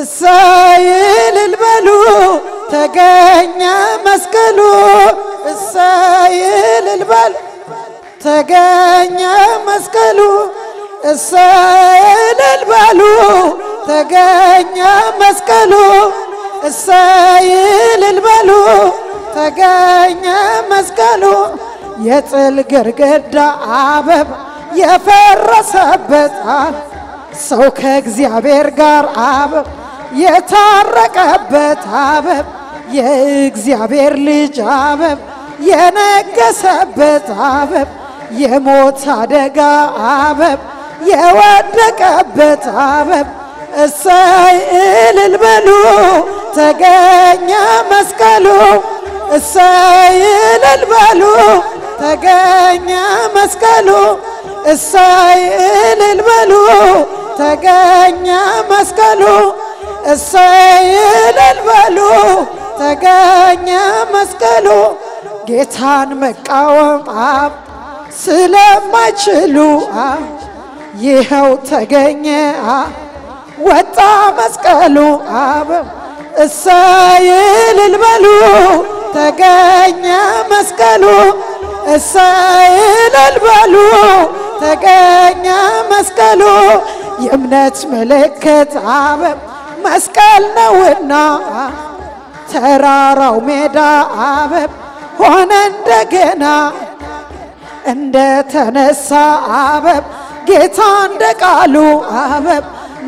እሰይ እልል በሉ ተገኘ መስቀሉ እሰይ እልል በሉ ተገኘ መስቀሉ እሰይ እልል በሉ ተገኘ መስቀሉ እሰይ እልል በሉ ተገኘ መስቀሉ የጥል ግርግዳ አበብ የፈረሰበት ሰው ከእግዚአብሔር ጋር አበብ የታረቀበት አበብ የእግዚአብሔር ልጅ አበብ የነገሰበት አበብ የሞት አደጋ አበብ የወደቀበት አበብ እሰይ እልል በሉ ተገኘ መስቀሉ እሰይ እልል በሉ ተገኘ መስቀሉ እሰይ እልል በሉ ተገኘ መስቀሉ እሰይ እልል በሉ ተገኘ መስቀሉ ጌታን መቃወም አብ ስለማይችሉ አብ ይኸው ተገኘ ወጣ መስቀሉ አብ እሰይ እልል በሉ ተገኘ መስቀሉ እሰይ በሉ ተገኘ መስቀሉ የእምነት ምልክት አብ መስቀል ነውና ተራራው ሜዳ አበብ ሆነ እንደገና እንደ ተነሳ አበብ ጌታ እንደ ቃሉ አበብ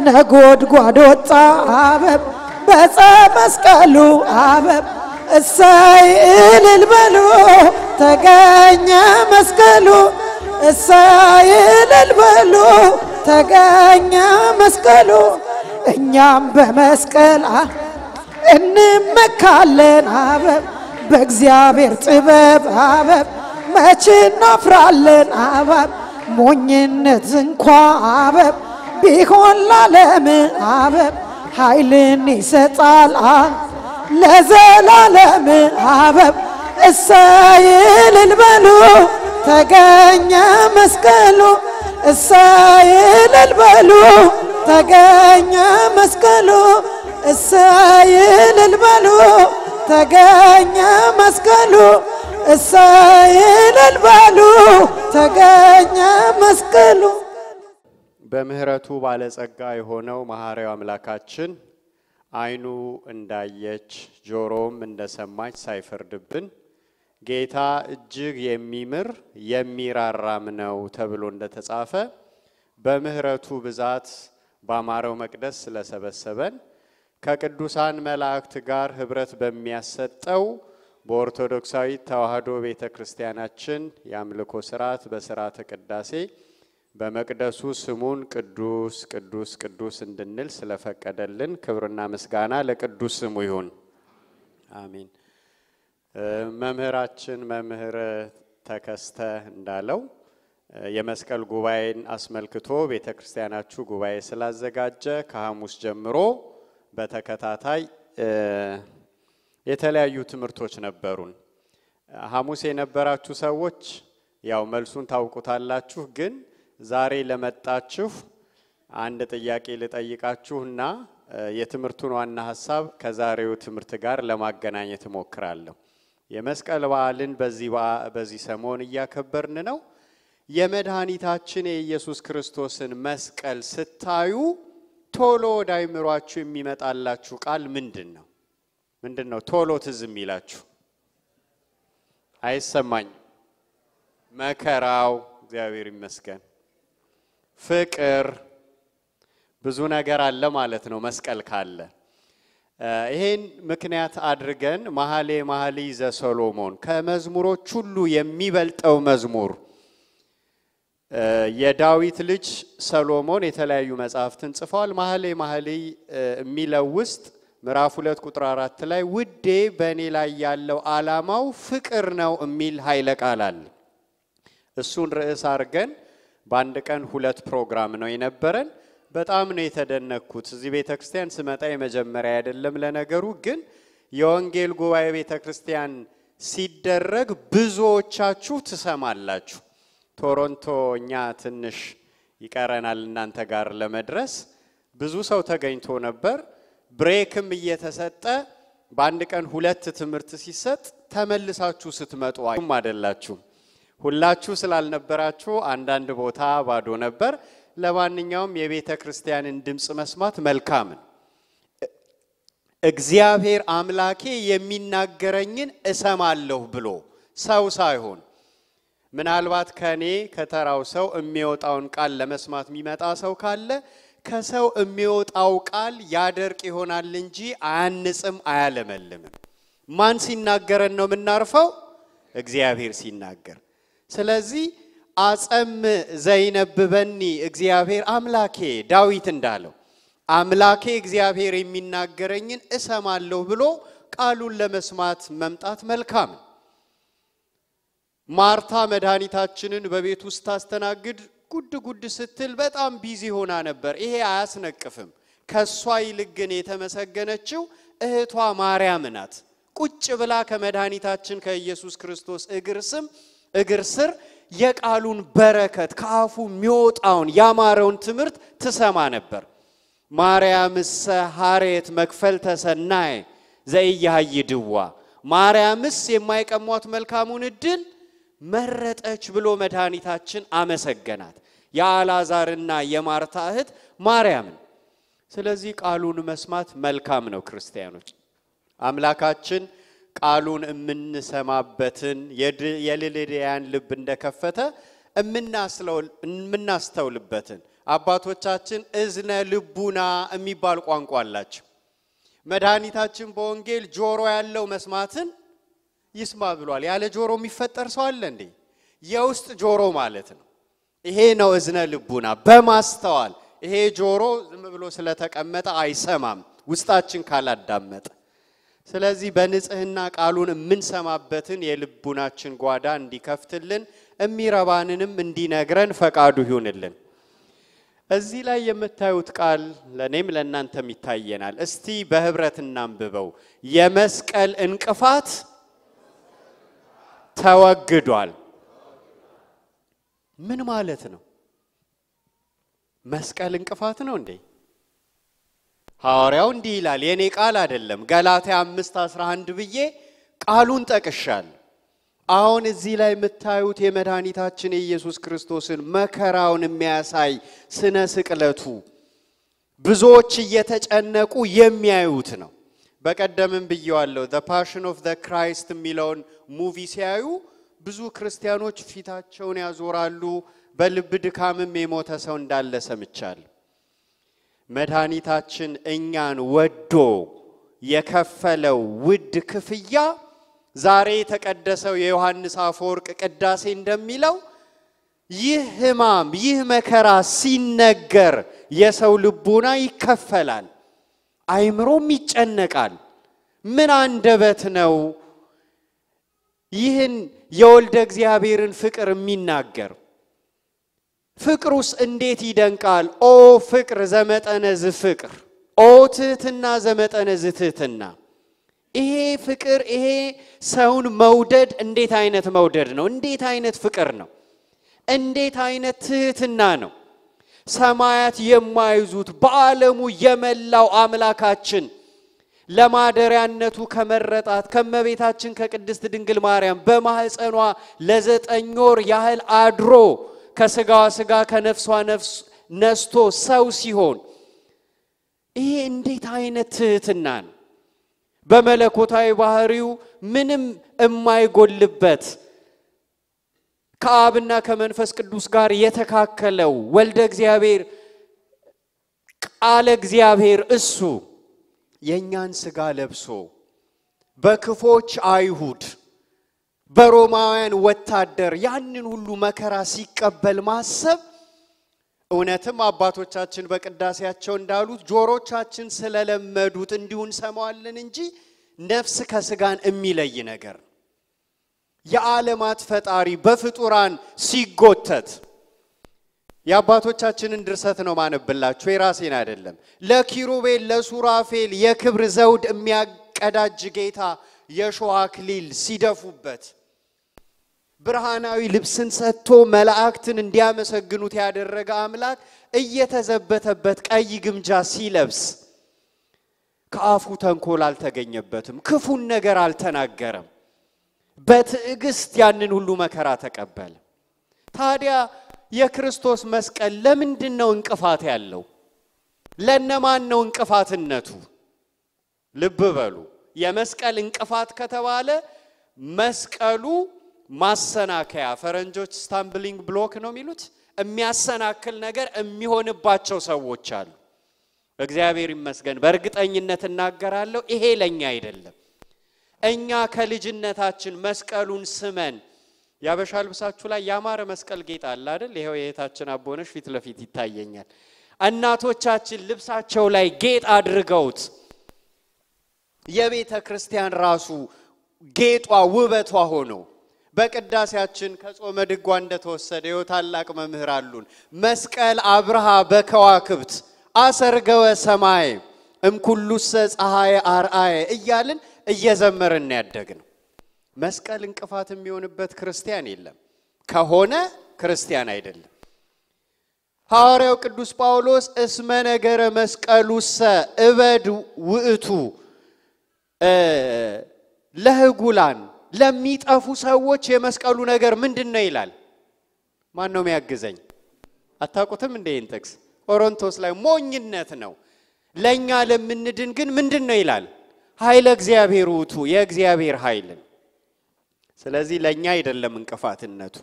ነጎድጓድ ወጣ አበብ በፀ መስቀሉ አበብ እሰይ እልል በሉ ተገኘ መስቀሉ እሰይ እልል በሉ ተገኘ መስቀሉ እኛም በመስቀል እንመካለን አበብ በእግዚአብሔር ጥበብ አበብ መቼ እናፍራለን አበብ ሞኝነት እንኳ አበብ ቢሆን ላለም አበብ ኃይልን ይሰጣል ለዘላለም አበብ እሰይ እልል በሉ ተገኘ መስቀሉ እሰይ እልል በሉ ተገኘ መስቀሉ እሰይ እልል በሉ ተገኘ መስቀሉ እሰይ እልል በሉ ተገኘ መስቀሉ። በምህረቱ ባለጸጋ የሆነው መሐሪው አምላካችን አይኑ እንዳየች ጆሮም እንደሰማች ሳይፈርድብን ጌታ እጅግ የሚምር የሚራራም ነው ተብሎ እንደተጻፈ በምህረቱ ብዛት ባማረው መቅደስ ስለሰበሰበን ከቅዱሳን መላእክት ጋር ህብረት በሚያሰጠው በኦርቶዶክሳዊ ተዋህዶ ቤተ ክርስቲያናችን የአምልኮ ስርዓት በስርዓተ ቅዳሴ በመቅደሱ ስሙን ቅዱስ ቅዱስ ቅዱስ እንድንል ስለፈቀደልን ክብርና ምስጋና ለቅዱስ ስሙ ይሁን። አሜን። መምህራችን መምህር ተከስተ እንዳለው የመስቀል ጉባኤን አስመልክቶ ቤተ ክርስቲያናችሁ ጉባኤ ስላዘጋጀ ከሐሙስ ጀምሮ በተከታታይ የተለያዩ ትምህርቶች ነበሩን። ሐሙስ የነበራችሁ ሰዎች ያው መልሱን ታውቁታላችሁ። ግን ዛሬ ለመጣችሁ አንድ ጥያቄ ልጠይቃችሁና የትምህርቱን ዋና ሀሳብ ከዛሬው ትምህርት ጋር ለማገናኘት እሞክራለሁ። የመስቀል በዓልን በዚህ ሰሞን እያከበርን ነው። የመድኃኒታችን የኢየሱስ ክርስቶስን መስቀል ስታዩ ቶሎ ወደ አይምሯችሁ የሚመጣላችሁ ቃል ምንድን ነው? ምንድን ነው ቶሎ ትዝ የሚላችሁ? አይሰማኝም። መከራው፣ እግዚአብሔር ይመስገን፣ ፍቅር፣ ብዙ ነገር አለ ማለት ነው መስቀል ካለ። ይሄን ምክንያት አድርገን መኃልየ መኃልይ ዘሰሎሞን ከመዝሙሮች ሁሉ የሚበልጠው መዝሙር የዳዊት ልጅ ሰሎሞን የተለያዩ መጽሐፍትን ጽፏል። ማህሌ ማህሌ የሚለው ውስጥ ምዕራፍ ሁለት ቁጥር አራት ላይ ውዴ በእኔ ላይ ያለው ዓላማው ፍቅር ነው የሚል ኃይለ ቃል አለ። እሱን ርዕስ አድርገን በአንድ ቀን ሁለት ፕሮግራም ነው የነበረን። በጣም ነው የተደነቅኩት። እዚህ ቤተ ክርስቲያን ስመጣ የመጀመሪያ አይደለም። ለነገሩ ግን የወንጌል ጉባኤ ቤተ ክርስቲያን ሲደረግ ብዙዎቻችሁ ትሰማላችሁ። ቶሮንቶ እኛ ትንሽ ይቀረናል እናንተ ጋር ለመድረስ ብዙ ሰው ተገኝቶ ነበር። ብሬክም እየተሰጠ በአንድ ቀን ሁለት ትምህርት ሲሰጥ ተመልሳችሁ ስትመጡ አይደላችሁም። ሁላችሁ ስላልነበራችሁ አንዳንድ ቦታ ባዶ ነበር። ለማንኛውም የቤተ ክርስቲያንን ድምፅ መስማት መልካም ነው። እግዚአብሔር አምላኬ የሚናገረኝን እሰማለሁ ብሎ ሰው ሳይሆን ምናልባት ከኔ ከተራው ሰው የሚወጣውን ቃል ለመስማት የሚመጣ ሰው ካለ ከሰው የሚወጣው ቃል ያደርቅ ይሆናል እንጂ አያንጽም፣ አያለመልምም። ማን ሲናገረን ነው የምናርፈው? እግዚአብሔር ሲናገር። ስለዚህ አጸም ዘይነብበኒ እግዚአብሔር አምላኬ ዳዊት እንዳለው አምላኬ እግዚአብሔር የሚናገረኝን እሰማለሁ ብሎ ቃሉን ለመስማት መምጣት መልካም ነው። ማርታ መድኃኒታችንን በቤት ውስጥ ታስተናግድ ጉድ ጉድ ስትል በጣም ቢዚ ሆና ነበር። ይሄ አያስነቅፍም። ከእሷ ይልቅ ግን የተመሰገነችው እህቷ ማርያም ናት። ቁጭ ብላ ከመድኃኒታችን ከኢየሱስ ክርስቶስ እግር ስም እግር ስር የቃሉን በረከት ከአፉ የሚወጣውን ያማረውን ትምህርት ትሰማ ነበር። ማርያምሰ ሐሬት ተሰናይ ሰናይ ዘኢያሃይድዋ ማርያምስ የማይቀሟት መልካሙን እድል መረጠች ብሎ መድኃኒታችን አመሰገናት። የአልዓዛርና የማርታ እህት ማርያምን። ስለዚህ ቃሉን መስማት መልካም ነው። ክርስቲያኖች አምላካችን ቃሉን የምንሰማበትን የልልድያን ልብ እንደከፈተ የምናስተውልበትን አባቶቻችን እዝነ ልቡና የሚባል ቋንቋ አላቸው። መድኃኒታችን በወንጌል ጆሮ ያለው መስማትን ይስማ ብሏል። ያለ ጆሮ የሚፈጠር ሰው አለ እንዴ? የውስጥ ጆሮ ማለት ነው። ይሄ ነው እዝነ ልቡና በማስተዋል ይሄ ጆሮ ዝም ብሎ ስለተቀመጠ አይሰማም፣ ውስጣችን ካላዳመጠ። ስለዚህ በንጽህና ቃሉን የምንሰማበትን የልቡናችን ጓዳ እንዲከፍትልን የሚረባንንም እንዲነግረን ፈቃዱ ይሁንልን። እዚህ ላይ የምታዩት ቃል ለእኔም ለእናንተም ይታየናል። እስቲ በህብረት እናንብበው። የመስቀል እንቅፋት ተወግዷል። ምን ማለት ነው? መስቀል እንቅፋት ነው እንዴ? ሐዋርያው እንዲህ ይላል፣ የእኔ ቃል አይደለም ገላትያ አምስት አስራ አንድ ብዬ ቃሉን ጠቅሻል። አሁን እዚህ ላይ የምታዩት የመድኃኒታችን የኢየሱስ ክርስቶስን መከራውን የሚያሳይ ስነ ስቅለቱ ብዙዎች እየተጨነቁ የሚያዩት ነው። በቀደምም ብየዋለሁ ዘ ፓሽን ኦፍ ዘ ክራይስት የሚለውን ሙቪ ሲያዩ ብዙ ክርስቲያኖች ፊታቸውን ያዞራሉ። በልብ ድካምም የሞተ ሰው እንዳለ ሰምቻል። መድኃኒታችን እኛን ወዶ የከፈለው ውድ ክፍያ ዛሬ የተቀደሰው የዮሐንስ አፈወርቅ ቅዳሴ እንደሚለው ይህ ሕማም ይህ መከራ ሲነገር የሰው ልቡና ይከፈላል። አይምሮም ይጨነቃል። ምን አንደበት ነው ይህን የወልደ እግዚአብሔርን ፍቅር የሚናገር? ፍቅሩስ እንዴት ይደንቃል! ኦ ፍቅር ዘመጠነ ዝፍቅር፣ ኦ ትህትና ዘመጠነ ዝትህትና። ይሄ ፍቅር ይሄ ሰውን መውደድ እንዴት አይነት መውደድ ነው! እንዴት አይነት ፍቅር ነው! እንዴት አይነት ትህትና ነው! ሰማያት የማይዙት በዓለሙ የመላው አምላካችን ለማደሪያነቱ ከመረጣት ከመቤታችን ከቅድስት ድንግል ማርያም በማህፀኗ ለዘጠኝ ወር ያህል አድሮ ከስጋዋ ስጋ ከነፍሷ ነፍስ ነስቶ ሰው ሲሆን ይሄ እንዴት አይነት ትህትና ነው! በመለኮታዊ ባህሪው ምንም የማይጎልበት ከአብና ከመንፈስ ቅዱስ ጋር የተካከለው ወልደ እግዚአብሔር ቃለ እግዚአብሔር እሱ የእኛን ስጋ ለብሶ በክፎች አይሁድ በሮማውያን ወታደር ያንን ሁሉ መከራ ሲቀበል ማሰብ እውነትም አባቶቻችን በቅዳሴያቸው እንዳሉት ጆሮቻችን ስለለመዱት እንዲሁ እንሰማዋለን እንጂ ነፍስ ከስጋን የሚለይ ነገር የዓለማት ፈጣሪ በፍጡራን ሲጎተት የአባቶቻችንን ድርሰት ነው ማነብላችሁ፣ የራሴን አይደለም። ለኪሩቤል ለሱራፌል የክብር ዘውድ የሚያቀዳጅ ጌታ የሾህ አክሊል ሲደፉበት ብርሃናዊ ልብስን ሰጥቶ መላእክትን እንዲያመሰግኑት ያደረገ አምላክ እየተዘበተበት ቀይ ግምጃ ሲለብስ ከአፉ ተንኮል አልተገኘበትም፣ ክፉን ነገር አልተናገረም። በትዕግስት ያንን ሁሉ መከራ ተቀበለ። ታዲያ የክርስቶስ መስቀል ለምንድን ነው እንቅፋት ያለው? ለነማን ነው እንቅፋትነቱ? ልብ በሉ። የመስቀል እንቅፋት ከተባለ መስቀሉ ማሰናከያ፣ ፈረንጆች ስታምብሊንግ ብሎክ ነው የሚሉት፣ የሚያሰናክል ነገር የሚሆንባቸው ሰዎች አሉ። እግዚአብሔር ይመስገን በእርግጠኝነት እናገራለሁ፣ ይሄ ለኛ አይደለም። እኛ ከልጅነታችን መስቀሉን ስመን ያበሻ ልብሳችሁ ላይ ያማረ መስቀል ጌጥ አለ አይደል? ይኸው የእህታችን አቦነሽ ፊት ለፊት ይታየኛል። እናቶቻችን ልብሳቸው ላይ ጌጥ አድርገውት የቤተ ክርስቲያን ራሱ ጌጧ ውበቷ ሆኖ በቅዳሴያችን ከጾመ ድጓ እንደተወሰደ የው ታላቅ መምህር አሉን። መስቀል አብርሃ በከዋክብት አሰርገወ ሰማይ እምኩሉሰ ፀሐይ አርአየ እያልን እየዘመርን ያደግ ነው። መስቀል እንቅፋት የሚሆንበት ክርስቲያን የለም። ከሆነ ክርስቲያን አይደለም። ሐዋርያው ቅዱስ ጳውሎስ እስመ ነገረ መስቀሉሰ እበድ ውእቱ ለህጉላን ለሚጠፉ ሰዎች የመስቀሉ ነገር ምንድን ነው ይላል። ማን ነው የሚያግዘኝ? አታውቁትም እንደ ይህን ጥቅስ ቆሮንቶስ ላይ ሞኝነት ነው፣ ለእኛ ለምንድን ግን ምንድን ነው ይላል ኃይለ እግዚአብሔር ውእቱ የእግዚአብሔር ኃይልን። ስለዚህ ለእኛ አይደለም እንቅፋትነቱ።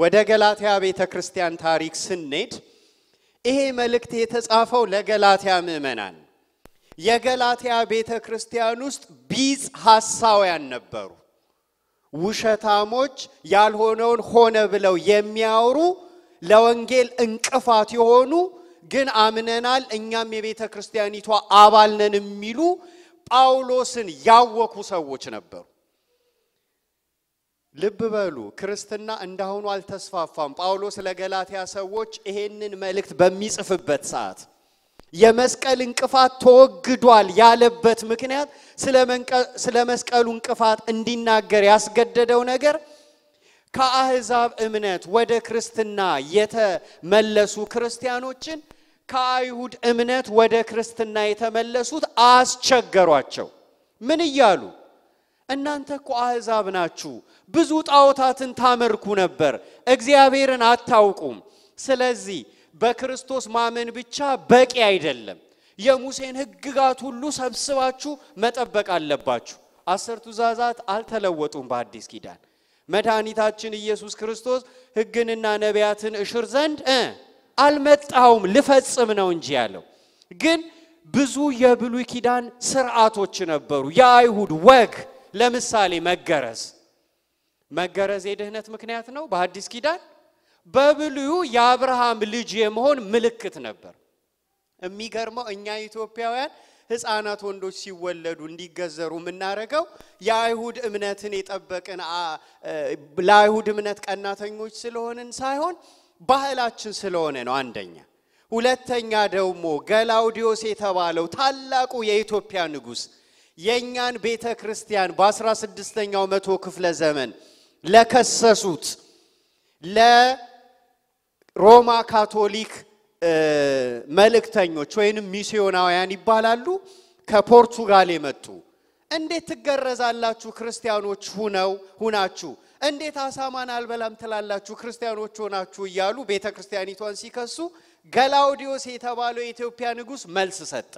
ወደ ገላትያ ቤተ ክርስቲያን ታሪክ ስንሄድ ይሄ መልእክት የተጻፈው ለገላትያ ምእመናን የገላትያ ቤተ ክርስቲያን ውስጥ ቢጽ ሐሳውያን ነበሩ። ውሸታሞች፣ ያልሆነውን ሆነ ብለው የሚያወሩ ለወንጌል እንቅፋት የሆኑ ግን አምነናል እኛም የቤተ ክርስቲያኒቷ አባል ነን የሚሉ ጳውሎስን ያወኩ ሰዎች ነበሩ። ልብ በሉ፣ ክርስትና እንዳሁኑ አልተስፋፋም። ጳውሎስ ለገላትያ ሰዎች ይሄንን መልእክት በሚጽፍበት ሰዓት የመስቀል እንቅፋት ተወግዷል ያለበት ምክንያት ስለ መስቀሉ እንቅፋት እንዲናገር ያስገደደው ነገር ከአህዛብ እምነት ወደ ክርስትና የተመለሱ ክርስቲያኖችን ከአይሁድ እምነት ወደ ክርስትና የተመለሱት አስቸገሯቸው። ምን እያሉ እናንተ እኮ አሕዛብ ናችሁ፣ ብዙ ጣዖታትን ታመልኩ ነበር፣ እግዚአብሔርን አታውቁም። ስለዚህ በክርስቶስ ማመን ብቻ በቂ አይደለም፣ የሙሴን ሕግጋት ሁሉ ሰብስባችሁ መጠበቅ አለባችሁ። አስርቱ ትእዛዛት አልተለወጡም በአዲስ ኪዳን መድኃኒታችን ኢየሱስ ክርስቶስ ሕግንና ነቢያትን እሽር ዘንድ አልመጣሁም ልፈጽም ነው እንጂ ያለው ግን ብዙ የብሉይ ኪዳን ስርዓቶች ነበሩ። የአይሁድ ወግ፣ ለምሳሌ መገረዝ። መገረዝ የድህነት ምክንያት ነው በአዲስ ኪዳን። በብሉዩ የአብርሃም ልጅ የመሆን ምልክት ነበር። የሚገርመው እኛ ኢትዮጵያውያን ህፃናት ወንዶች ሲወለዱ እንዲገዘሩ የምናደርገው የአይሁድ እምነትን የጠበቅን ለአይሁድ እምነት ቀናተኞች ስለሆንን ሳይሆን ባህላችን ስለሆነ ነው። አንደኛ። ሁለተኛ ደግሞ ገላውዲዮስ የተባለው ታላቁ የኢትዮጵያ ንጉሥ የእኛን ቤተ ክርስቲያን በ16ኛው መቶ ክፍለ ዘመን ለከሰሱት ለሮማ ካቶሊክ መልእክተኞች ወይንም ሚስዮናውያን ይባላሉ ከፖርቱጋል የመጡ እንዴት ትገረዛላችሁ ክርስቲያኖች ሁነው ሁናችሁ እንዴት አሳማን አልበላም ትላላችሁ ክርስቲያኖች ሆናችሁ እያሉ ቤተ ክርስቲያኒቷን ሲከሱ ገላውዲዮስ የተባለው የኢትዮጵያ ንጉሥ መልስ ሰጠ።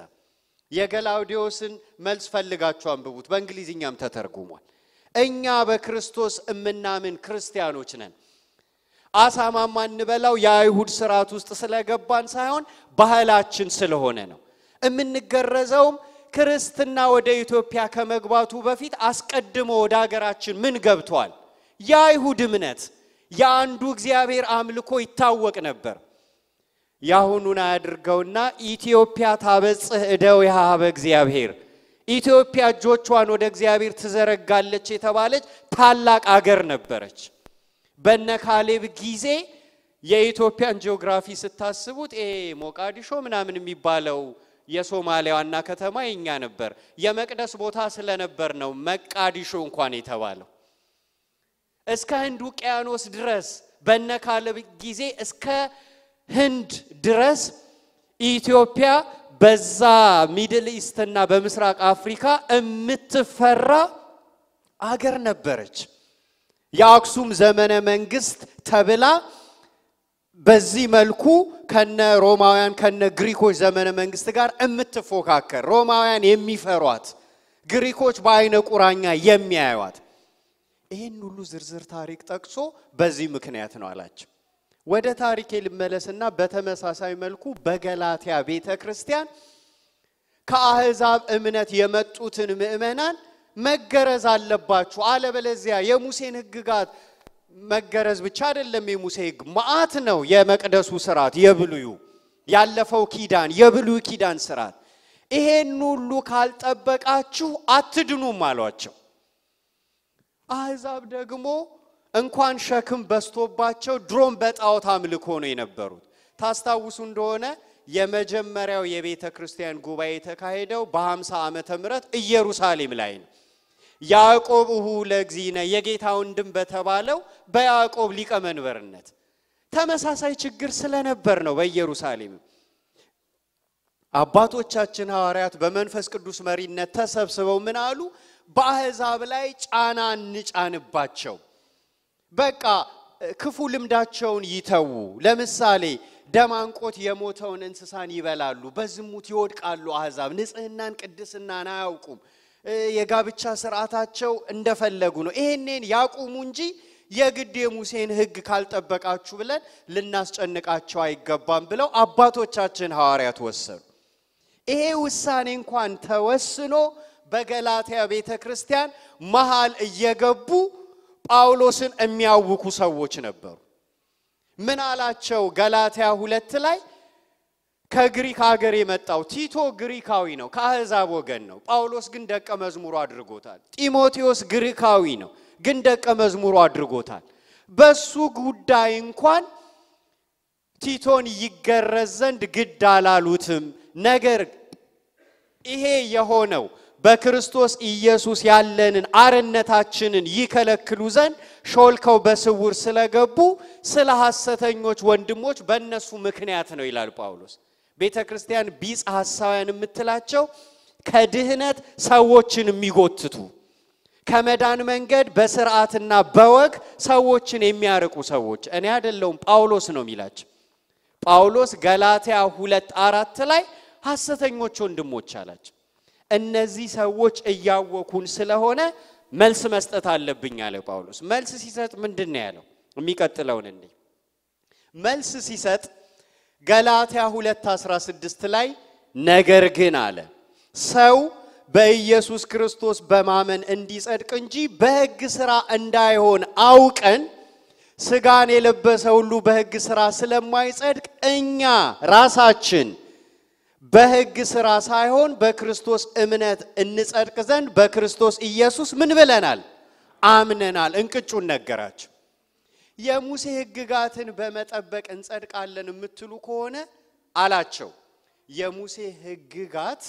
የገላውዲዮስን መልስ ፈልጋችሁ አንብቡት። በእንግሊዝኛም ተተርጉሟል። እኛ በክርስቶስ እምናምን ክርስቲያኖች ነን። አሳማ ማንበላው የአይሁድ ስርዓት ውስጥ ስለገባን ሳይሆን ባህላችን ስለሆነ ነው። የምንገረዘውም ክርስትና ወደ ኢትዮጵያ ከመግባቱ በፊት አስቀድሞ ወደ ሀገራችን ምን ገብቷል? የአይሁድ እምነት የአንዱ እግዚአብሔር አምልኮ ይታወቅ ነበር። ያሁኑን አያድርገውና ኢትዮጵያ ታበጽህ እደው የሃበ እግዚአብሔር ኢትዮጵያ እጆቿን ወደ እግዚአብሔር ትዘረጋለች የተባለች ታላቅ አገር ነበረች። በነ ካሌብ ጊዜ የኢትዮጵያን ጂኦግራፊ ስታስቡት ይሄ ሞቃዲሾ ምናምን የሚባለው የሶማሊያ ዋና ከተማ የኛ ነበር። የመቅደስ ቦታ ስለነበር ነው መቃዲሾ እንኳን የተባለው። እስከ ህንድ ውቅያኖስ ድረስ በነ ካለብ ጊዜ እስከ ህንድ ድረስ ኢትዮጵያ በዛ ሚድል ኢስትና በምስራቅ አፍሪካ የምትፈራ አገር ነበረች። የአክሱም ዘመነ መንግስት ተብላ በዚህ መልኩ ከነ ሮማውያን ከነ ግሪኮች ዘመነ መንግስት ጋር የምትፎካከር ሮማውያን የሚፈሯት፣ ግሪኮች በአይነ ቁራኛ የሚያዩዋት ይህን ሁሉ ዝርዝር ታሪክ ጠቅሶ በዚህ ምክንያት ነው አላቸው። ወደ ታሪኬ ልመለስና በተመሳሳይ መልኩ በገላትያ ቤተ ክርስቲያን ከአህዛብ እምነት የመጡትን ምእመናን መገረዝ አለባችሁ፣ አለበለዚያ የሙሴን ሕግጋት መገረዝ ብቻ አይደለም የሙሴ ሕግ መዓት ነው። የመቅደሱ ስርዓት የብሉዩ ያለፈው ኪዳን የብሉይ ኪዳን ስርዓት፣ ይሄን ሁሉ ካልጠበቃችሁ አትድኑም አሏቸው። አህዛብ ደግሞ እንኳን ሸክም በስቶባቸው ድሮም በጣዖት አምልኮ ነው የነበሩት። ታስታውሱ እንደሆነ የመጀመሪያው የቤተ ክርስቲያን ጉባኤ የተካሄደው በ50 ዓመተ ምህረት ኢየሩሳሌም ላይ ነው። ያዕቆብ እሁ ለእግዚእነ የጌታ ወንድም በተባለው በያዕቆብ ሊቀ መንበርነት ተመሳሳይ ችግር ስለነበር ነው። በኢየሩሳሌም አባቶቻችን ሐዋርያት በመንፈስ ቅዱስ መሪነት ተሰብስበው ምን አሉ? በአሕዛብ ላይ ጫና እንጫንባቸው። በቃ ክፉ ልምዳቸውን ይተዉ። ለምሳሌ ደማንቆት የሞተውን እንስሳን ይበላሉ፣ በዝሙት ይወድቃሉ። አሕዛብ ንጽህናን ቅድስናን አያውቁም። የጋብቻ ስርዓታቸው እንደፈለጉ ነው። ይሄንን ያቁሙ እንጂ የግድ የሙሴን ሕግ ካልጠበቃችሁ ብለን ልናስጨንቃቸው አይገባም ብለው አባቶቻችን ሐዋርያት ወሰኑ። ይሄ ውሳኔ እንኳን ተወስኖ በገላትያ ቤተ ክርስቲያን መሃል እየገቡ ጳውሎስን የሚያውኩ ሰዎች ነበሩ። ምን አላቸው? ገላትያ ሁለት ላይ ከግሪክ ሀገር የመጣው ቲቶ ግሪካዊ ነው፣ ከአህዛብ ወገን ነው። ጳውሎስ ግን ደቀ መዝሙሩ አድርጎታል። ጢሞቴዎስ ግሪካዊ ነው፣ ግን ደቀ መዝሙሩ አድርጎታል። በሱ ጉዳይ እንኳን ቲቶን ይገረዝ ዘንድ ግድ አላሉትም። ነገር ይሄ የሆነው በክርስቶስ ኢየሱስ ያለንን አርነታችንን ይከለክሉ ዘንድ ሾልከው በስውር ስለገቡ ስለ ሐሰተኞች ወንድሞች በእነሱ ምክንያት ነው ይላል ጳውሎስ። ቤተ ክርስቲያን ቢጽ ሐሳውያን የምትላቸው ከድህነት ሰዎችን የሚጎትቱ ከመዳን መንገድ በስርዓትና በወግ ሰዎችን የሚያርቁ ሰዎች እኔ አይደለሁም ጳውሎስ ነው የሚላቸው። ጳውሎስ ገላትያ ሁለት አራት ላይ ሐሰተኞች ወንድሞች አላቸው። እነዚህ ሰዎች እያወኩን ስለሆነ መልስ መስጠት አለብኝ አለ ጳውሎስ። መልስ ሲሰጥ ምንድን ነው ያለው? የሚቀጥለውን እንዲህ መልስ ሲሰጥ ገላትያ 2:16 ላይ ነገር ግን አለ ሰው በኢየሱስ ክርስቶስ በማመን እንዲጸድቅ እንጂ በሕግ ሥራ እንዳይሆን አውቀን ሥጋን የለበሰ ሁሉ በሕግ ሥራ ስለማይጸድቅ እኛ ራሳችን በሕግ ሥራ ሳይሆን በክርስቶስ እምነት እንጸድቅ ዘንድ በክርስቶስ ኢየሱስ ምን ብለናል? አምነናል። እንቅጩን ነገራቸው። የሙሴ ሕግጋትን በመጠበቅ እንጸድቃለን የምትሉ ከሆነ አላቸው፣ የሙሴ ሕግጋት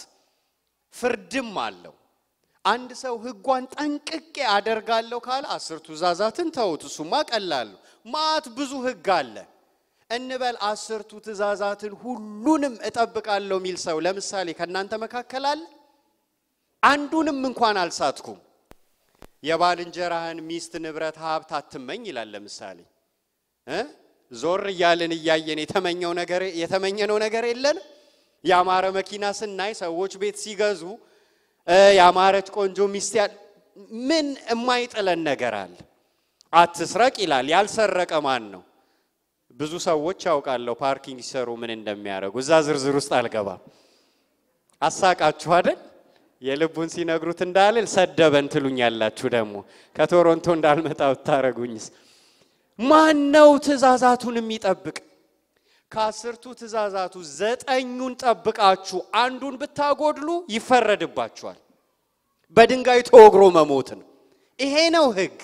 ፍርድም አለው። አንድ ሰው ሕጓን ጠንቅቄ አደርጋለሁ ካለ አስርቱ ትእዛዛትን ተውት፣ እሱማ ቀላሉ ማት ብዙ ሕግ አለ። እንበል አስርቱ ትእዛዛትን ሁሉንም እጠብቃለሁ የሚል ሰው ለምሳሌ ከእናንተ መካከል አለ? አንዱንም እንኳን አልሳትኩም። የባልንጀራህን ሚስት፣ ንብረት፣ ሀብት አትመኝ ይላል። ለምሳሌ ዞር እያልን እያየን የተመኘው ነገር የተመኘነው ነገር የለን። ያማረ መኪና ስናይ፣ ሰዎች ቤት ሲገዙ፣ ያማረች ቆንጆ ሚስት ያል ምን የማይጥለን ነገር አለ? አትስረቅ ይላል። ያልሰረቀ ማን ነው? ብዙ ሰዎች አውቃለሁ ፓርኪንግ ሲሰሩ ምን እንደሚያደርጉ። እዛ ዝርዝር ውስጥ አልገባም። አሳቃችሁ አይደል? የልቡን ሲነግሩት እንዳልል ሰደበን ትሉኛላችሁ። ደግሞ ከቶሮንቶ እንዳልመጣ ብታረጉኝስ? ማን ነው ትእዛዛቱን የሚጠብቅ? ከአስርቱ ትእዛዛቱ ዘጠኙን ጠብቃችሁ አንዱን ብታጎድሉ ይፈረድባችኋል። በድንጋይ ተወግሮ መሞት ነው። ይሄ ነው ህግ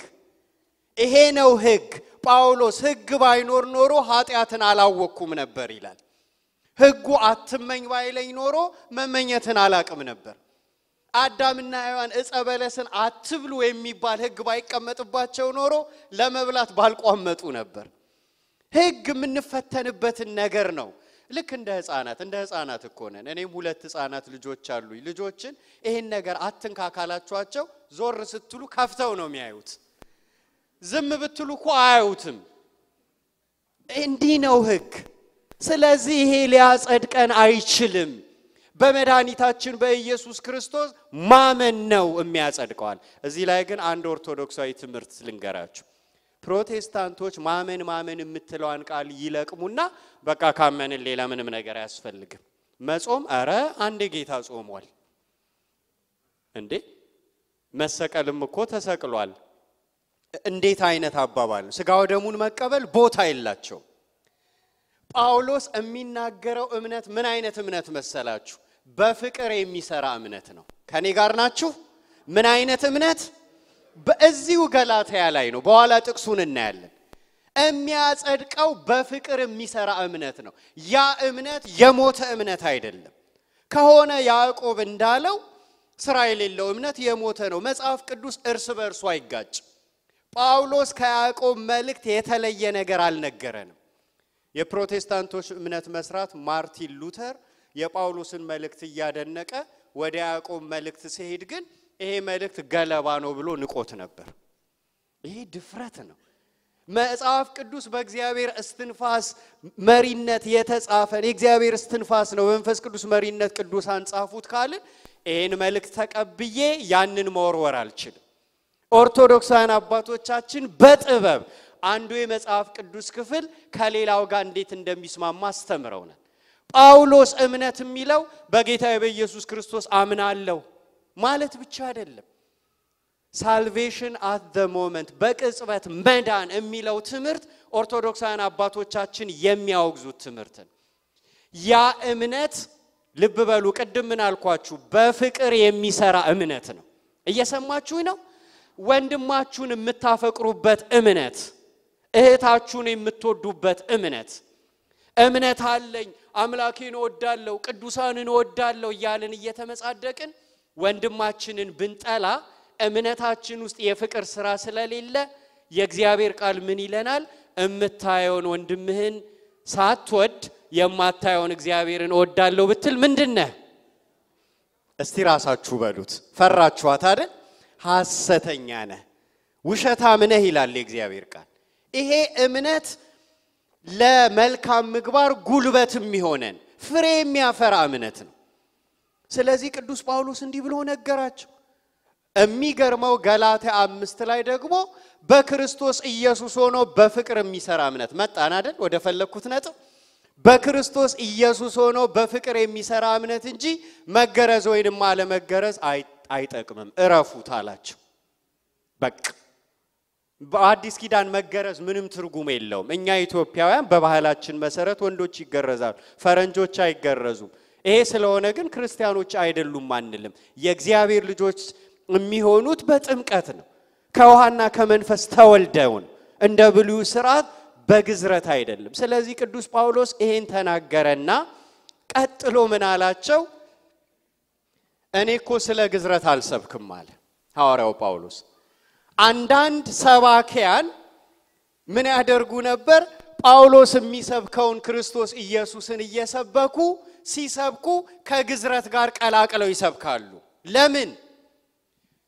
ይሄ ነው ህግ? ጳውሎስ ሕግ ባይኖር ኖሮ ኃጢአትን አላወቅኩም ነበር ይላል። ሕጉ አትመኝ ባይለኝ ኖሮ መመኘትን አላቅም ነበር። አዳምና ሔዋን ዕፀ በለስን አትብሉ የሚባል ሕግ ባይቀመጥባቸው ኖሮ ለመብላት ባልቋመጡ ነበር። ሕግ የምንፈተንበትን ነገር ነው። ልክ እንደ ህፃናት እንደ ህፃናት እኮ ነን። እኔም ሁለት ህፃናት ልጆች አሉኝ። ልጆችን ይህን ነገር አትንካ ካላችኋቸው ዞር ስትሉ ከፍተው ነው የሚያዩት። ዝም ብትሉ እኮ አያዩትም። እንዲህ ነው ህግ። ስለዚህ ይሄ ሊያጸድቀን አይችልም። በመድኃኒታችን በኢየሱስ ክርስቶስ ማመን ነው የሚያጸድቀዋል። እዚህ ላይ ግን አንድ ኦርቶዶክሳዊ ትምህርት ልንገራችሁ። ፕሮቴስታንቶች ማመን ማመን የምትለዋን ቃል ይለቅሙና በቃ ካመንን ሌላ ምንም ነገር አያስፈልግም። መጾም፣ እረ አንድ ጌታ ጾሟል እንዴ! መሰቀልም እኮ ተሰቅሏል። እንዴት አይነት አባባል ስጋው ደሙን መቀበል ቦታ የላቸውም። ጳውሎስ የሚናገረው እምነት ምን አይነት እምነት መሰላችሁ? በፍቅር የሚሰራ እምነት ነው። ከኔ ጋር ናችሁ? ምን አይነት እምነት? በእዚሁ ገላትያ ላይ ነው። በኋላ ጥቅሱን እናያለን። የሚያጸድቀው በፍቅር የሚሰራ እምነት ነው። ያ እምነት የሞተ እምነት አይደለም። ከሆነ ያዕቆብ እንዳለው ስራ የሌለው እምነት የሞተ ነው። መጽሐፍ ቅዱስ እርስ በእርሱ አይጋጭም። ጳውሎስ ከያዕቆብ መልእክት የተለየ ነገር አልነገረንም። የፕሮቴስታንቶች እምነት መስራት ማርቲን ሉተር የጳውሎስን መልእክት እያደነቀ ወደ ያዕቆብ መልእክት ሲሄድ ግን ይሄ መልእክት ገለባ ነው ብሎ ንቆት ነበር። ይሄ ድፍረት ነው። መጽሐፍ ቅዱስ በእግዚአብሔር እስትንፋስ መሪነት የተጻፈን የእግዚአብሔር እስትንፋስ ነው። በመንፈስ ቅዱስ መሪነት ቅዱሳን ጻፉት ካልን ይህን መልእክት ተቀብዬ ያንን መወርወር አልችልም። ኦርቶዶክሳውያን አባቶቻችን በጥበብ አንዱ የመጽሐፍ ቅዱስ ክፍል ከሌላው ጋር እንዴት እንደሚስማማ አስተምረውናል። ጳውሎስ እምነት የሚለው በጌታ በኢየሱስ ክርስቶስ አምናለሁ ማለት ብቻ አይደለም። ሳልቬሽን አት ዘ ሞመንት በቅጽበት መዳን የሚለው ትምህርት ኦርቶዶክሳውያን አባቶቻችን የሚያወግዙት ትምህርት ነው። ያ እምነት ልብ በሉ፣ ቅድም ምን አልኳችሁ? በፍቅር የሚሰራ እምነት ነው። እየሰማችሁ ነው። ወንድማችሁን የምታፈቅሩበት እምነት፣ እህታችሁን የምትወዱበት እምነት እምነት አለኝ አምላኬን እወዳለሁ ቅዱሳንን እወዳለሁ እያልን እየተመጻደቅን ወንድማችንን ብንጠላ እምነታችን ውስጥ የፍቅር ስራ ስለሌለ የእግዚአብሔር ቃል ምን ይለናል? እምታየውን ወንድምህን ሳትወድ የማታየውን እግዚአብሔርን እወዳለሁ ብትል ምንድን ነህ? እስቲ ራሳችሁ በሉት። ፈራችኋት አይደል? ሐሰተኛ ነህ፣ ውሸታም ነህ ይላል የእግዚአብሔር ቃል። ይሄ እምነት ለመልካም ምግባር ጉልበት የሚሆነን ፍሬ የሚያፈራ እምነት ነው። ስለዚህ ቅዱስ ጳውሎስ እንዲህ ብሎ ነገራቸው። የሚገርመው ገላትያ አምስት ላይ ደግሞ በክርስቶስ ኢየሱስ ሆኖ በፍቅር የሚሰራ እምነት መጣን አይደል? ወደ ፈለግኩት ነጥብ በክርስቶስ ኢየሱስ ሆኖ በፍቅር የሚሰራ እምነት እንጂ መገረዝ ወይንም አለመገረዝ አይ አይጠቅምም፣ እረፉት አላቸው። በቃ በአዲስ ኪዳን መገረዝ ምንም ትርጉም የለውም። እኛ ኢትዮጵያውያን በባህላችን መሰረት ወንዶች ይገረዛሉ፣ ፈረንጆች አይገረዙም። ይሄ ስለሆነ ግን ክርስቲያኖች አይደሉም አንልም። የእግዚአብሔር ልጆች የሚሆኑት በጥምቀት ነው፣ ከውሃና ከመንፈስ ተወልደውን እንደ ብሉይ ስርዓት በግዝረት አይደለም። ስለዚህ ቅዱስ ጳውሎስ ይሄን ተናገረና ቀጥሎ ምን አላቸው? እኔ እኮ ስለ ግዝረት አልሰብክም አለ ሐዋርያው ጳውሎስ። አንዳንድ ሰባኪያን ምን ያደርጉ ነበር? ጳውሎስ የሚሰብከውን ክርስቶስ ኢየሱስን እየሰበኩ ሲሰብኩ ከግዝረት ጋር ቀላቅለው ይሰብካሉ። ለምን?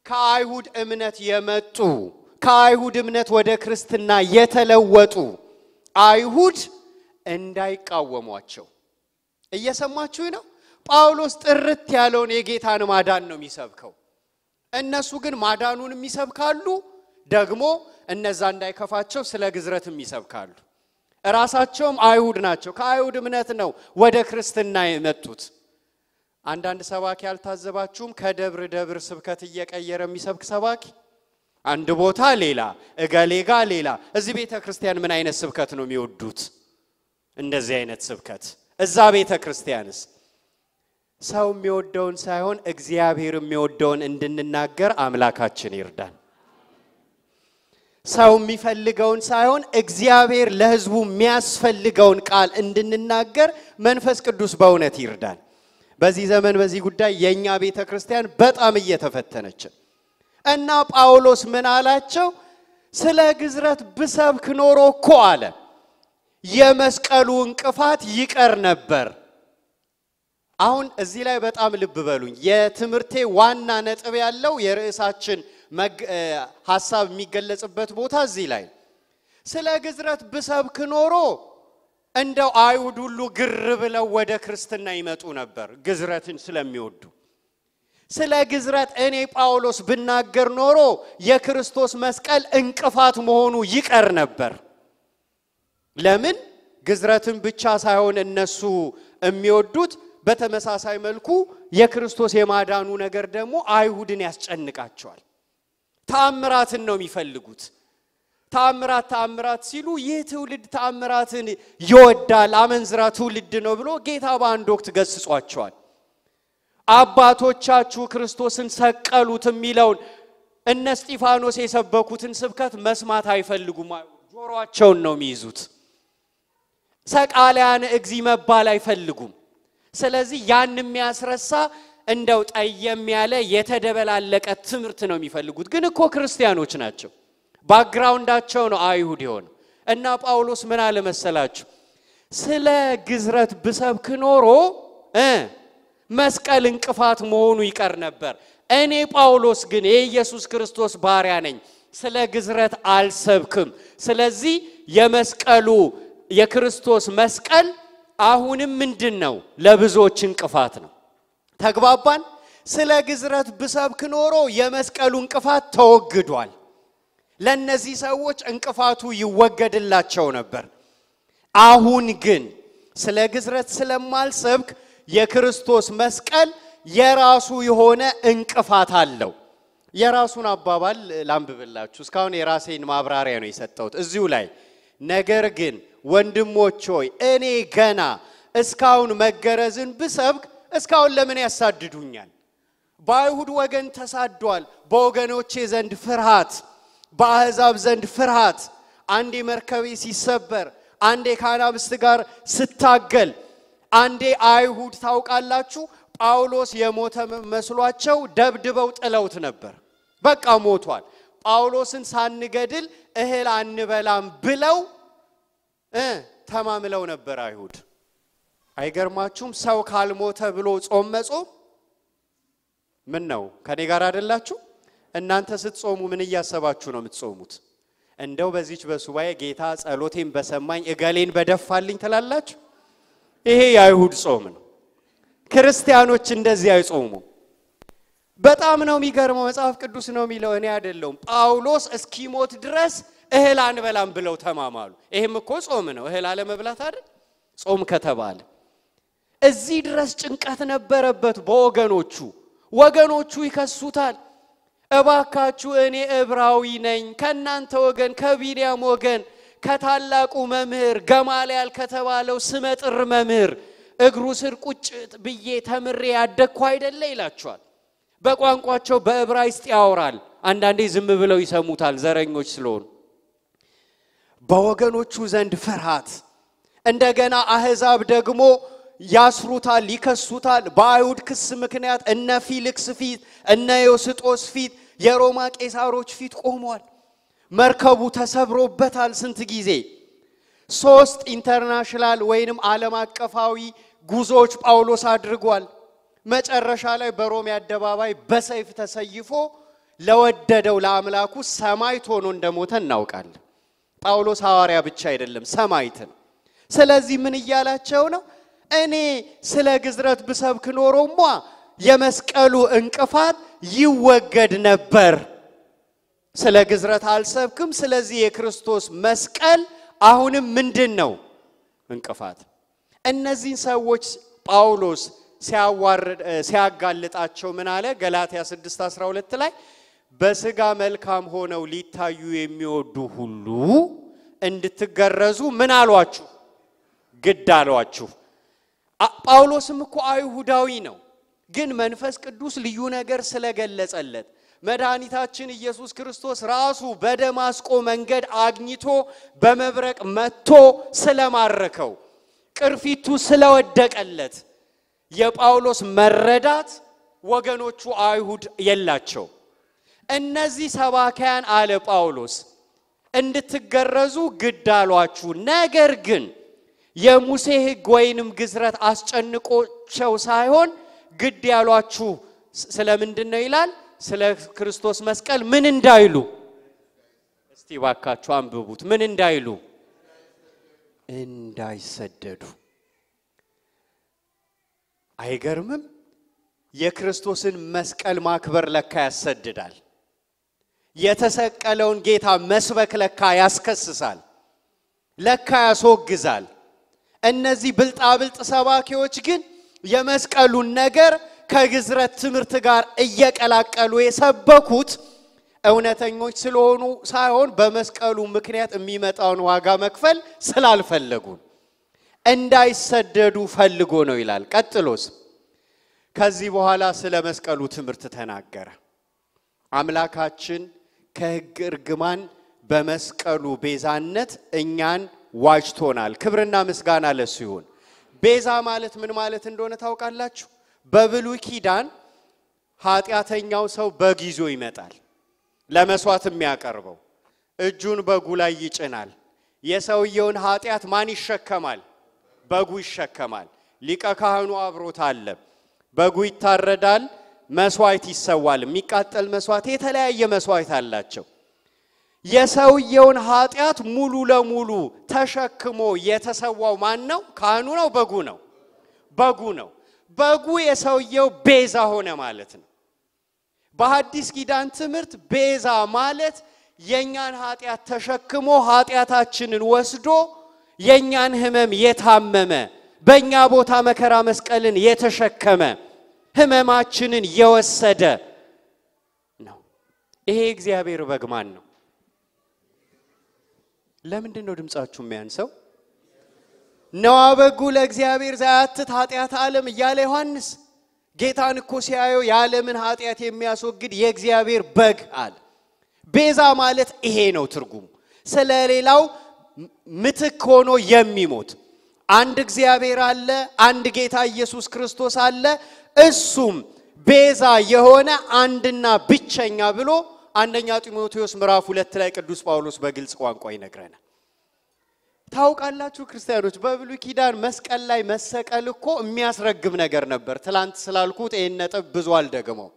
ከአይሁድ እምነት የመጡ ከአይሁድ እምነት ወደ ክርስትና የተለወጡ አይሁድ እንዳይቃወሟቸው እየሰማችሁ ነው። ጳውሎስ ጥርት ያለውን የጌታን ማዳን ነው የሚሰብከው። እነሱ ግን ማዳኑን ይሰብካሉ፣ ደግሞ እነዛ እንዳይከፋቸው ስለ ግዝረትም ይሰብካሉ። እራሳቸውም አይሁድ ናቸው። ከአይሁድ እምነት ነው ወደ ክርስትና የመጡት። አንዳንድ ሰባኪ ያልታዘባችሁም? ከደብር ደብር ስብከት እየቀየረ የሚሰብክ ሰባኪ አንድ ቦታ ሌላ እገሌ ጋ ሌላ። እዚህ ቤተ ክርስቲያን ምን አይነት ስብከት ነው የሚወዱት? እንደዚህ አይነት ስብከት። እዛ ቤተ ክርስቲያንስ ሰው የሚወደውን ሳይሆን እግዚአብሔር የሚወደውን እንድንናገር አምላካችን ይርዳን። ሰው የሚፈልገውን ሳይሆን እግዚአብሔር ለሕዝቡ የሚያስፈልገውን ቃል እንድንናገር መንፈስ ቅዱስ በእውነት ይርዳን። በዚህ ዘመን በዚህ ጉዳይ የእኛ ቤተ ክርስቲያን በጣም እየተፈተነች እና ጳውሎስ ምን አላቸው? ስለ ግዝረት ብሰብክ ኖሮ እኮ አለ የመስቀሉ እንቅፋት ይቀር ነበር አሁን እዚህ ላይ በጣም ልብ በሉኝ። የትምህርቴ ዋና ነጥብ ያለው የርዕሳችን ሀሳብ የሚገለጽበት ቦታ እዚህ ላይ ስለ ግዝረት ብሰብክ ኖሮ እንደው አይሁድ ሁሉ ግር ብለው ወደ ክርስትና ይመጡ ነበር፣ ግዝረትን ስለሚወዱ። ስለ ግዝረት እኔ ጳውሎስ ብናገር ኖሮ የክርስቶስ መስቀል እንቅፋት መሆኑ ይቀር ነበር። ለምን? ግዝረትን ብቻ ሳይሆን እነሱ የሚወዱት በተመሳሳይ መልኩ የክርስቶስ የማዳኑ ነገር ደግሞ አይሁድን ያስጨንቃቸዋል። ተአምራትን ነው የሚፈልጉት። ተአምራት ተአምራት ሲሉ ይህ ትውልድ ተአምራትን ይወዳል፣ አመንዝራ ትውልድ ነው ብሎ ጌታ በአንድ ወቅት ገስጿቸዋል። አባቶቻችሁ ክርስቶስን ሰቀሉት የሚለውን እነ እስጢፋኖስ የሰበኩትን ስብከት መስማት አይፈልጉም። ጆሮአቸውን ነው የሚይዙት። ሰቃልያነ እግዚእ መባል አይፈልጉም። ስለዚህ ያን የሚያስረሳ እንደው ጠየም ያለ የተደበላለቀ ትምህርት ነው የሚፈልጉት። ግን እኮ ክርስቲያኖች ናቸው። ባክግራውንዳቸው ነው አይሁድ የሆነ እና ጳውሎስ ምን አለ መሰላችሁ? ስለ ግዝረት ብሰብክ ኖሮ መስቀል እንቅፋት መሆኑ ይቀር ነበር። እኔ ጳውሎስ ግን የኢየሱስ ክርስቶስ ባሪያ ነኝ፣ ስለ ግዝረት አልሰብክም። ስለዚህ የመስቀሉ የክርስቶስ መስቀል አሁንም ምንድን ነው ለብዙዎች እንቅፋት ነው። ተግባባን። ስለ ግዝረት ብሰብክ ኖሮ የመስቀሉ እንቅፋት ተወግዷል። ለእነዚህ ሰዎች እንቅፋቱ ይወገድላቸው ነበር። አሁን ግን ስለ ግዝረት ስለማልሰብክ የክርስቶስ መስቀል የራሱ የሆነ እንቅፋት አለው። የራሱን አባባል ላንብብላችሁ። እስካሁን የራሴን ማብራሪያ ነው የሰጠሁት እዚሁ ላይ ነገር ግን ወንድሞች ሆይ እኔ ገና እስካሁን መገረዝን ብሰብክ እስካሁን ለምን ያሳድዱኛል? በአይሁድ ወገን ተሳዷል፣ በወገኖቼ ዘንድ ፍርሃት፣ በአሕዛብ ዘንድ ፍርሃት። አንዴ መርከቤ ሲሰበር፣ አንዴ ከአናብስት ጋር ስታገል፣ አንዴ አይሁድ ታውቃላችሁ፣ ጳውሎስ የሞተ መስሏቸው ደብድበው ጥለውት ነበር። በቃ ሞቷል። ጳውሎስን ሳንገድል እህል አንበላም ብለው ተማምለው ነበር አይሁድ። አይገርማችሁም? ሰው ካልሞተ ብሎ ጾም መጾም ምን ነው? ከኔ ጋር አይደላችሁ? እናንተ ስትጾሙ ምን እያሰባችሁ ነው የምትጾሙት? እንደው በዚች በሱባኤ ጌታ ጸሎቴን በሰማኝ እገሌን በደፋልኝ ትላላችሁ? ይሄ የአይሁድ ጾም ነው። ክርስቲያኖች እንደዚህ አይጾሙም። በጣም ነው የሚገርመው። መጽሐፍ ቅዱስ ነው የሚለው፣ እኔ አይደለውም። ጳውሎስ እስኪሞት ድረስ እህል አንበላም ብለው ተማማሉ። ይሄም እኮ ጾም ነው። እህል አለመብላት አይደል ጾም ከተባለ። እዚህ ድረስ ጭንቀት ነበረበት በወገኖቹ። ወገኖቹ ይከሱታል። እባካችሁ እኔ እብራዊ ነኝ፣ ከእናንተ ወገን፣ ከቢንያም ወገን፣ ከታላቁ መምህር ገማልያል ከተባለው ስመጥር መምህር እግሩ ስር ቁጭ ብዬ ተምሬ ያደግኩ አይደለ ይላቸዋል። በቋንቋቸው በዕብራይስጥ ያወራል። አንዳንዴ ዝም ብለው ይሰሙታል ዘረኞች ስለሆኑ። በወገኖቹ ዘንድ ፍርሃት፣ እንደገና አህዛብ ደግሞ ያስሩታል፣ ይከሱታል። በአይሁድ ክስ ምክንያት እነ ፊልክስ ፊት፣ እነ ዮስጦስ ፊት፣ የሮማ ቄሳሮች ፊት ቆሟል። መርከቡ ተሰብሮበታል። ስንት ጊዜ ሶስት ኢንተርናሽናል ወይንም ዓለም አቀፋዊ ጉዞዎች ጳውሎስ አድርጓል። መጨረሻ ላይ በሮሜ አደባባይ በሰይፍ ተሰይፎ ለወደደው ለአምላኩ ሰማዕት ሆኖ እንደሞተ እናውቃለን። ጳውሎስ ሐዋርያ ብቻ አይደለም፣ ሰማይትን ነው። ስለዚህ ምን እያላቸው ነው? እኔ ስለ ግዝረት ብሰብክ ኖሮማ የመስቀሉ እንቅፋት ይወገድ ነበር። ስለ ግዝረት አልሰብክም። ስለዚህ የክርስቶስ መስቀል አሁንም ምንድን ነው? እንቅፋት። እነዚህን ሰዎች ጳውሎስ ሲያጋልጣቸው ምን አለ? ገላትያ 6 12 ላይ በስጋ መልካም ሆነው ሊታዩ የሚወዱ ሁሉ እንድትገረዙ ምን አሏችሁ? ግድ አሏችሁ። ጳውሎስም እኮ አይሁዳዊ ነው፣ ግን መንፈስ ቅዱስ ልዩ ነገር ስለገለጸለት መድኃኒታችን ኢየሱስ ክርስቶስ ራሱ በደማስቆ መንገድ አግኝቶ በመብረቅ መጥቶ ስለማረከው ቅርፊቱ ስለወደቀለት የጳውሎስ መረዳት ወገኖቹ አይሁድ የላቸው። እነዚህ ሰባካያን አለ ጳውሎስ እንድትገረዙ ግድ አሏችሁ። ነገር ግን የሙሴ ሕግ ወይንም ግዝረት አስጨንቆቸው ሳይሆን ግድ ያሏችሁ ስለምንድን ነው ይላል። ስለ ክርስቶስ መስቀል ምን እንዳይሉ እስቲ ባካችሁ አንብቡት። ምን እንዳይሉ እንዳይሰደዱ። አይገርምም? የክርስቶስን መስቀል ማክበር ለካ ያሰድዳል። የተሰቀለውን ጌታ መስበክ ለካ ያስከስሳል፣ ለካ ያስወግዛል። እነዚህ ብልጣብልጥ ሰባኪዎች ግን የመስቀሉን ነገር ከግዝረት ትምህርት ጋር እየቀላቀሉ የሰበኩት እውነተኞች ስለሆኑ ሳይሆን በመስቀሉ ምክንያት የሚመጣውን ዋጋ መክፈል ስላልፈለጉን እንዳይሰደዱ ፈልጎ ነው ይላል። ቀጥሎስ ከዚህ በኋላ ስለ መስቀሉ ትምህርት ተናገረ። አምላካችን ከሕግ እርግማን በመስቀሉ ቤዛነት እኛን ዋጅቶናል። ክብርና ምስጋና ለሱ ይሁን። ቤዛ ማለት ምን ማለት እንደሆነ ታውቃላችሁ? በብሉይ ኪዳን ኃጢአተኛው ሰው በግ ይዞ ይመጣል፣ ለመስዋዕት የሚያቀርበው እጁን በጉ ላይ ይጭናል። የሰውየውን ኃጢአት ማን ይሸከማል? በጉ ይሸከማል። ሊቀ ካህኑ አብሮት አለ። በጉ ይታረዳል። መስዋዕት ይሰዋል። የሚቃጠል መስዋዕት፣ የተለያየ መስዋዕት አላቸው። የሰውየውን ኃጢአት ሙሉ ለሙሉ ተሸክሞ የተሰዋው ማን ነው? ካህኑ ነው? በጉ ነው? በጉ ነው። በጉ የሰውየው ቤዛ ሆነ ማለት ነው። በሐዲስ ኪዳን ትምህርት ቤዛ ማለት የእኛን ኃጢአት ተሸክሞ ኃጢአታችንን ወስዶ የእኛን ህመም የታመመ በእኛ ቦታ መከራ መስቀልን የተሸከመ ህመማችንን የወሰደ ነው። ይሄ እግዚአብሔር በግ ማን ነው? ለምንድን ነው ድምጻችሁ የሚያንሰው? ነዋ በጉ ለእግዚአብሔር ዘያትት ኃጢአት ዓለም እያለ ዮሐንስ ጌታን እኮ ሲያየው የዓለምን ኃጢአት የሚያስወግድ የእግዚአብሔር በግ አለ። ቤዛ ማለት ይሄ ነው ትርጉሙ። ስለሌላው ምትክ ሆኖ የሚሞት አንድ እግዚአብሔር አለ። አንድ ጌታ ኢየሱስ ክርስቶስ አለ። እሱም ቤዛ የሆነ አንድና ብቸኛ ብሎ አንደኛ ጢሞቴዎስ ምዕራፍ ሁለት ላይ ቅዱስ ጳውሎስ በግልጽ ቋንቋ ይነግረናል። ታውቃላችሁ ክርስቲያኖች፣ በብሉ ኪዳን መስቀል ላይ መሰቀል እኮ የሚያስረግም ነገር ነበር። ትላንት ስላልኩት ይህን ነጥብ ብዙ አልደግመው።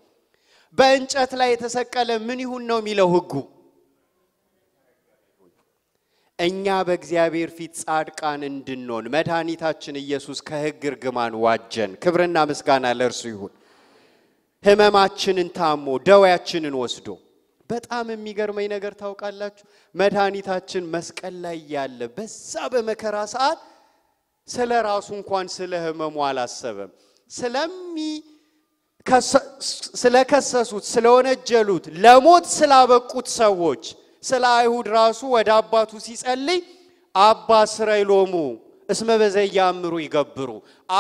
በእንጨት ላይ የተሰቀለ ምን ይሁን ነው የሚለው ህጉ እኛ በእግዚአብሔር ፊት ጻድቃን እንድንሆን መድኃኒታችን ኢየሱስ ከሕግ እርግማን ዋጀን። ክብርና ምስጋና ለእርሱ ይሁን። ሕመማችንን ታሞ ደዌያችንን ወስዶ በጣም የሚገርመኝ ነገር ታውቃላችሁ፣ መድኃኒታችን መስቀል ላይ ያለ በዛ በመከራ ሰዓት ስለ ራሱ እንኳን ስለ ህመሙ አላሰበም። ስለሚ ስለከሰሱት፣ ስለወነጀሉት፣ ለሞት ስላበቁት ሰዎች ስለ አይሁድ ራሱ ወደ አባቱ ሲጸልይ አባ ስረይ ሎሙ እስመ በዘ ያምሩ ይገብሩ፣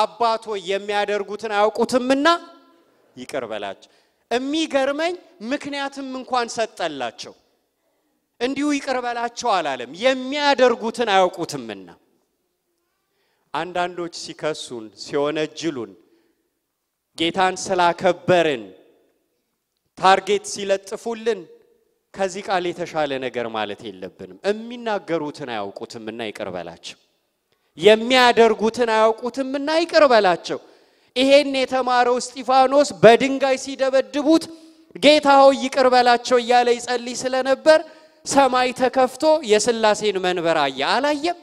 አባቶ የሚያደርጉትን አያውቁትምና ይቅር በላቸው። ምክንያትም እንኳን ሰጠላቸው። እንዲሁ ይቅር በላቸው አላለም፣ የሚያደርጉትን አያውቁትምና። አንዳንዶች ሲከሱን ሲወነጅሉን ጌታን ስላከበርን ታርጌት ሲለጥፉልን ከዚህ ቃል የተሻለ ነገር ማለት የለብንም። የሚናገሩትን አያውቁትምና ይቅር በላቸው፣ የሚያደርጉትን አያውቁትምና ይቅር በላቸው። ይሄን የተማረው እስጢፋኖስ በድንጋይ ሲደበድቡት ጌታ ሆይ ይቅር በላቸው እያለ ይጸልይ ስለነበር ሰማይ ተከፍቶ የስላሴን መንበር አየ። አላየም?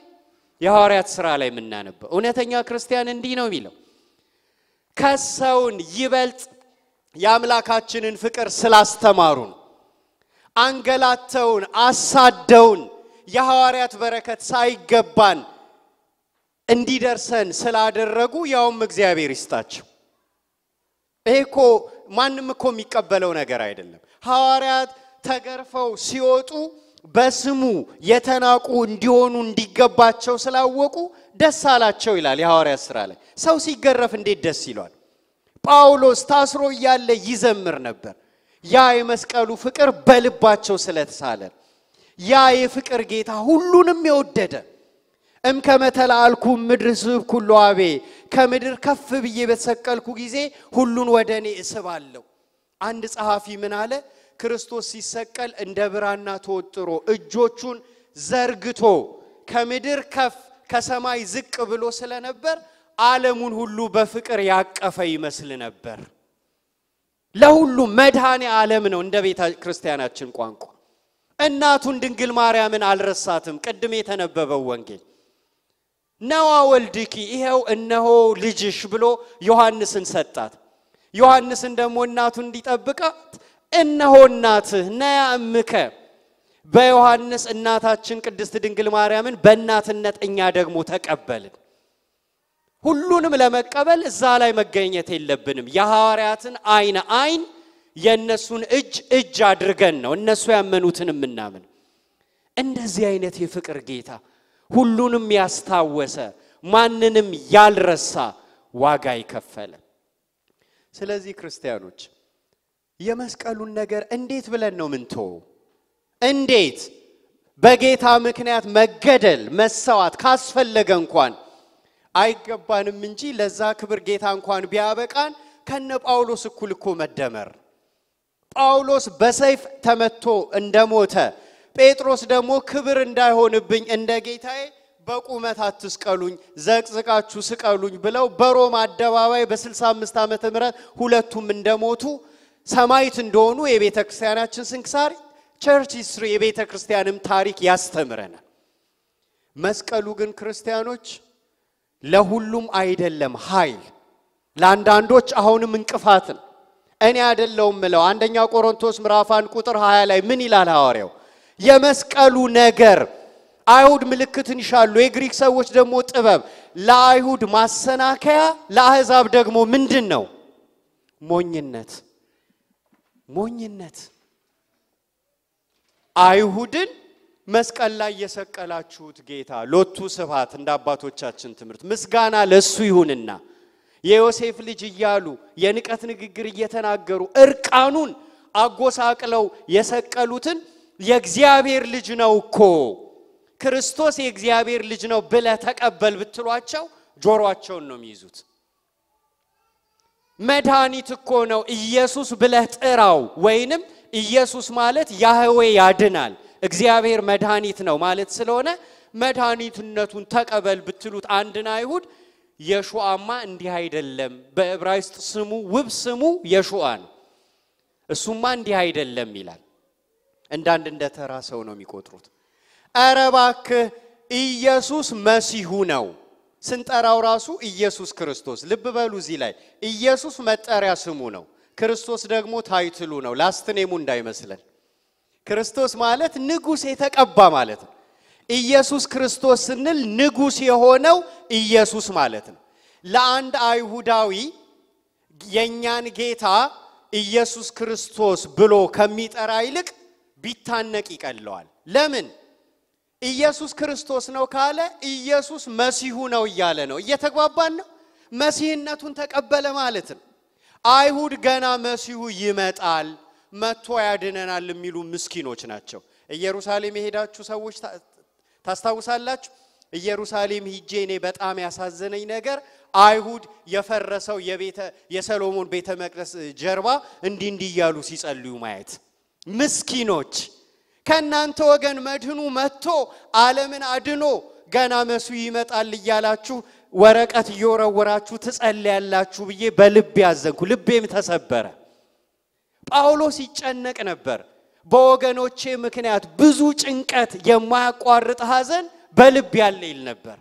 የሐዋርያት ሥራ ላይ የምናነበው እውነተኛ ክርስቲያን እንዲህ ነው የሚለው ከሰውን ይበልጥ የአምላካችንን ፍቅር ስላስተማሩን አንገላተውን፣ አሳደውን የሐዋርያት በረከት ሳይገባን እንዲደርሰን ስላደረጉ ያውም እግዚአብሔር ይስጣቸው። ይሄ እኮ ማንም እኮ የሚቀበለው ነገር አይደለም። ሐዋርያት ተገርፈው ሲወጡ በስሙ የተናቁ እንዲሆኑ እንዲገባቸው ስላወቁ ደስ አላቸው ይላል የሐዋርያት ሥራ ላይ። ሰው ሲገረፍ እንዴት ደስ ይሏል? ጳውሎስ ታስሮ እያለ ይዘምር ነበር። ያ የመስቀሉ ፍቅር በልባቸው ስለተሳለ ያ የፍቅር ጌታ ሁሉንም የወደደ እምከመ ተለአልኩ ምድር ስብ ኩሎ አቤ ከምድር ከፍ ብዬ በተሰቀልኩ ጊዜ ሁሉን ወደ እኔ እስባለሁ። አንድ ጸሐፊ ምን አለ? ክርስቶስ ሲሰቀል እንደ ብራና ተወጥሮ እጆቹን ዘርግቶ ከምድር ከፍ ከሰማይ ዝቅ ብሎ ስለነበር ዓለሙን ሁሉ በፍቅር ያቀፈ ይመስል ነበር። ለሁሉም መድኃኔ ዓለም ነው እንደ ቤተ ክርስቲያናችን ቋንቋ። እናቱን ድንግል ማርያምን አልረሳትም። ቅድም የተነበበው ወንጌል ነዋ ወልድኪ፣ ይኸው እነሆ ልጅሽ ብሎ ዮሐንስን ሰጣት። ዮሐንስን ደግሞ እናቱ እንዲጠብቃት እነሆ እናትህ ነያ እምከ በዮሐንስ እናታችን ቅድስት ድንግል ማርያምን በእናትነት እኛ ደግሞ ተቀበልን። ሁሉንም ለመቀበል እዛ ላይ መገኘት የለብንም። የሐዋርያትን አይን አይን የእነሱን እጅ እጅ አድርገን ነው እነሱ ያመኑትን የምናምን። እንደዚህ አይነት የፍቅር ጌታ ሁሉንም ያስታወሰ ማንንም ያልረሳ ዋጋ ይከፈለ። ስለዚህ ክርስቲያኖች የመስቀሉን ነገር እንዴት ብለን ነው ምንቶ እንዴት በጌታ ምክንያት መገደል መሰዋት ካስፈለገ እንኳን አይገባንም እንጂ ለዛ ክብር ጌታ እንኳን ቢያበቃን ከነ ጳውሎስ እኩል እኮ መደመር ጳውሎስ በሰይፍ ተመቶ እንደሞተ ጴጥሮስ ደግሞ ክብር እንዳይሆንብኝ እንደ ጌታዬ በቁመት አትስቀሉኝ፣ ዘቅዝቃችሁ ስቀሉኝ ብለው በሮም አደባባይ በ65 ዓመተ ምህረት ሁለቱም እንደሞቱ ሰማይት እንደሆኑ የቤተ ክርስቲያናችን ስንክሳር ቸርች ሂስትሪ የቤተ ክርስቲያንም ታሪክ ያስተምረናል። መስቀሉ ግን ክርስቲያኖች ለሁሉም አይደለም ኃይል፣ ለአንዳንዶች አሁንም እንቅፋትን እኔ አይደለውም ምለው። አንደኛ ቆሮንቶስ ምዕራፍ 1 ቁጥር 20 ላይ ምን ይላል ሐዋርያው? የመስቀሉ ነገር አይሁድ ምልክትን ይሻሉ፣ የግሪክ ሰዎች ደግሞ ጥበብ፣ ለአይሁድ ማሰናከያ፣ ለአሕዛብ ደግሞ ምንድን ነው? ሞኝነት። ሞኝነት አይሁድን መስቀል ላይ የሰቀላችሁት ጌታ ሎቱ ስብሐት እንደ አባቶቻችን ትምህርት ምስጋና ለሱ ይሁንና የዮሴፍ ልጅ እያሉ የንቀት ንግግር እየተናገሩ እርቃኑን አጎሳቅለው የሰቀሉትን የእግዚአብሔር ልጅ ነው እኮ ክርስቶስ የእግዚአብሔር ልጅ ነው ብለ ተቀበል ብትሏቸው ጆሮአቸውን ነው የሚይዙት። መድኃኒት እኮ ነው ኢየሱስ ብለህ ጥራው፣ ወይንም ኢየሱስ ማለት ያህዌ ያድናል እግዚአብሔር መድኃኒት ነው ማለት ስለሆነ መድኃኒትነቱን ተቀበል ብትሉት አንድን አይሁድ የሹአማ እንዲህ አይደለም፣ በዕብራይስጥ ስሙ ውብ ስሙ የሹአ ነው፣ እሱማ እንዲህ አይደለም ይላል። እንዳንድ እንደ ተራ ሰው ነው የሚቆጥሩት። ኧረ እባክህ ኢየሱስ መሲሁ ነው ስንጠራው ራሱ ኢየሱስ ክርስቶስ። ልብ በሉ እዚህ ላይ ኢየሱስ መጠሪያ ስሙ ነው፣ ክርስቶስ ደግሞ ታይትሉ ነው። ላስትኔሙ እንዳይመስለን። ክርስቶስ ማለት ንጉስ የተቀባ ማለት ነው። ኢየሱስ ክርስቶስ ስንል ንጉስ የሆነው ኢየሱስ ማለት ነው። ለአንድ አይሁዳዊ የእኛን ጌታ ኢየሱስ ክርስቶስ ብሎ ከሚጠራ ይልቅ ቢታነቅ ይቀለዋል። ለምን? ኢየሱስ ክርስቶስ ነው ካለ ኢየሱስ መሲሁ ነው እያለ ነው። እየተግባባን ነው። መሲህነቱን ተቀበለ ማለት ነው። አይሁድ ገና መሲሁ ይመጣል መጥቶ ያድነናል የሚሉ ምስኪኖች ናቸው። ኢየሩሳሌም የሄዳችሁ ሰዎች ታስታውሳላችሁ። ኢየሩሳሌም ሂጄ እኔ በጣም ያሳዘነኝ ነገር አይሁድ የፈረሰው የሰሎሞን ቤተ መቅደስ ጀርባ እንዲህ እንዲህ እያሉ ሲጸልዩ ማየት። ምስኪኖች ከእናንተ ወገን መድህኑ መጥቶ ዓለምን አድኖ ገና መሱ ይመጣል እያላችሁ ወረቀት እየወረወራችሁ ትጸልያላችሁ ብዬ በልቤ ያዘንኩ፣ ልቤም ተሰበረ። ጳውሎስ ይጨነቅ ነበር። በወገኖቼ ምክንያት ብዙ ጭንቀት፣ የማያቋርጥ ሐዘን በልብ ያለ ይል ነበር፣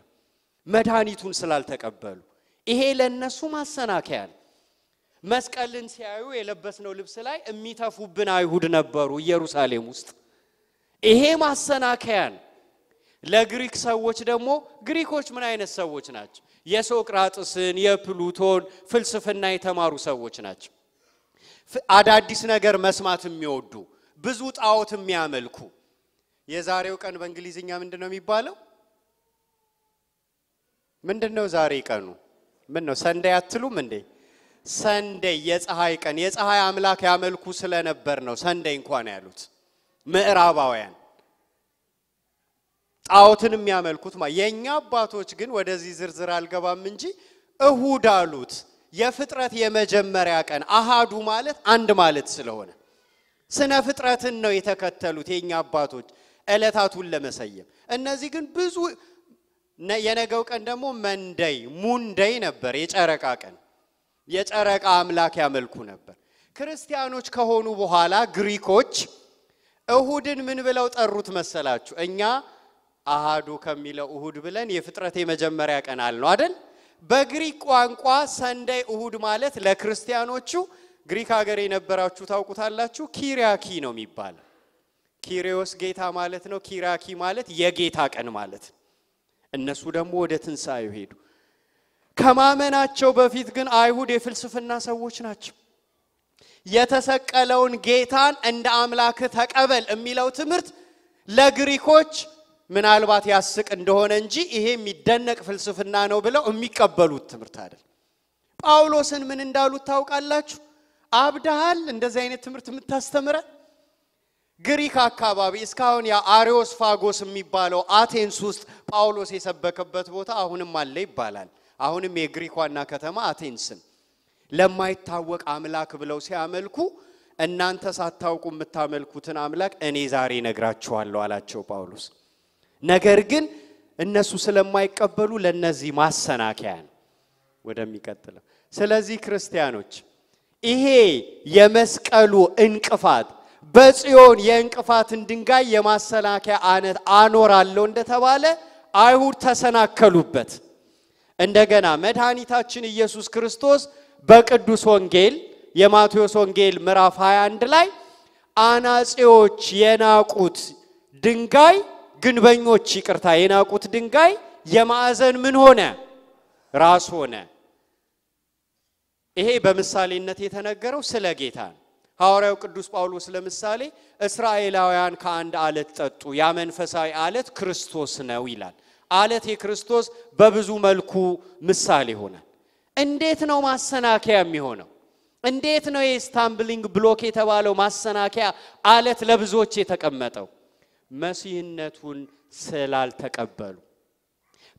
መድኃኒቱን ስላልተቀበሉ። ይሄ ለእነሱ ማሰናከያ ነው። መስቀልን ሲያዩ የለበስነው ልብስ ላይ የሚተፉብን አይሁድ ነበሩ ኢየሩሳሌም ውስጥ። ይሄ ማሰናከያ ነው። ለግሪክ ሰዎች ደግሞ ግሪኮች ምን አይነት ሰዎች ናቸው? የሶቅራጥስን የፕሉቶን ፍልስፍና የተማሩ ሰዎች ናቸው። አዳዲስ ነገር መስማት የሚወዱ ብዙ ጣዖት የሚያመልኩ የዛሬው ቀን በእንግሊዝኛ ምንድን ነው የሚባለው? ምንድን ነው ዛሬ ቀኑ? ምን ነው ሰንደይ አትሉም እንዴ? ሰንደይ የፀሐይ ቀን የፀሐይ አምላክ ያመልኩ ስለነበር ነው ሰንደይ እንኳን ያሉት ምዕራባውያን ጣዖትን የሚያመልኩት። የእኛ አባቶች ግን ወደዚህ ዝርዝር አልገባም እንጂ እሁድ አሉት። የፍጥረት የመጀመሪያ ቀን አሃዱ ማለት አንድ ማለት ስለሆነ ስነ ፍጥረትን ነው የተከተሉት የኛ አባቶች ዕለታቱን ለመሰየም። እነዚህ ግን ብዙ የነገው ቀን ደግሞ መንደይ ሙንደይ ነበር፣ የጨረቃ ቀን። የጨረቃ አምላክ ያመልኩ ነበር። ክርስቲያኖች ከሆኑ በኋላ ግሪኮች እሁድን ምን ብለው ጠሩት መሰላችሁ? እኛ አሃዱ ከሚለው እሁድ ብለን የፍጥረት የመጀመሪያ ቀን አልነው አደል? በግሪክ ቋንቋ ሰንዳይ እሁድ ማለት ለክርስቲያኖቹ ግሪክ ሀገር የነበራችሁ ታውቁታላችሁ፣ ኪሪያኪ ነው የሚባለው። ኪሪዮስ ጌታ ማለት ነው። ኪራኪ ማለት የጌታ ቀን ማለት ነው። እነሱ ደግሞ ወደ ትንሣኤው ሄዱ። ከማመናቸው በፊት ግን አይሁድ የፍልስፍና ሰዎች ናቸው። የተሰቀለውን ጌታን እንደ አምላክ ተቀበል የሚለው ትምህርት ለግሪኮች ምናልባት ያስቅ እንደሆነ እንጂ ይሄ የሚደነቅ ፍልስፍና ነው ብለው የሚቀበሉት ትምህርት አይደል። ጳውሎስን ምን እንዳሉት ታውቃላችሁ? አብዳሃል እንደዚህ አይነት ትምህርት የምታስተምረ ግሪክ አካባቢ እስካሁን ያ ፋጎስ የሚባለው አቴንስ ውስጥ ጳውሎስ የሰበከበት ቦታ አሁንም አለ ይባላል። አሁንም የግሪክ ዋና ከተማ አቴንስን ለማይታወቅ አምላክ ብለው ሲያመልኩ እናንተ ሳታውቁ የምታመልኩትን አምላክ እኔ ዛሬ ነግራችኋለሁ አላቸው ጳውሎስ። ነገር ግን እነሱ ስለማይቀበሉ ለነዚህ ማሰናከያ ነው። ወደሚቀጥለው። ስለዚህ ክርስቲያኖች ይሄ የመስቀሉ እንቅፋት በጽዮን የእንቅፋትን ድንጋይ የማሰናከያ አነት አኖራለሁ እንደተባለ አይሁድ ተሰናከሉበት። እንደገና መድኃኒታችን ኢየሱስ ክርስቶስ በቅዱስ ወንጌል የማቴዎስ ወንጌል ምዕራፍ 21 ላይ አናጺዎች የናቁት ድንጋይ ግንበኞች ይቅርታ የናቁት ድንጋይ የማዕዘን ምን ሆነ? ራስ ሆነ። ይሄ በምሳሌነት የተነገረው ስለ ጌታ ነው። ሐዋርያው ቅዱስ ጳውሎስ ለምሳሌ እስራኤላውያን ከአንድ አለት ጠጡ፣ ያ መንፈሳዊ አለት ክርስቶስ ነው ይላል። አለት የክርስቶስ በብዙ መልኩ ምሳሌ ይሆናል። እንዴት ነው ማሰናከያ የሚሆነው? እንዴት ነው የስታምብሊንግ ብሎክ የተባለው ማሰናከያ አለት ለብዙዎች የተቀመጠው? መሲህነቱን ስላልተቀበሉ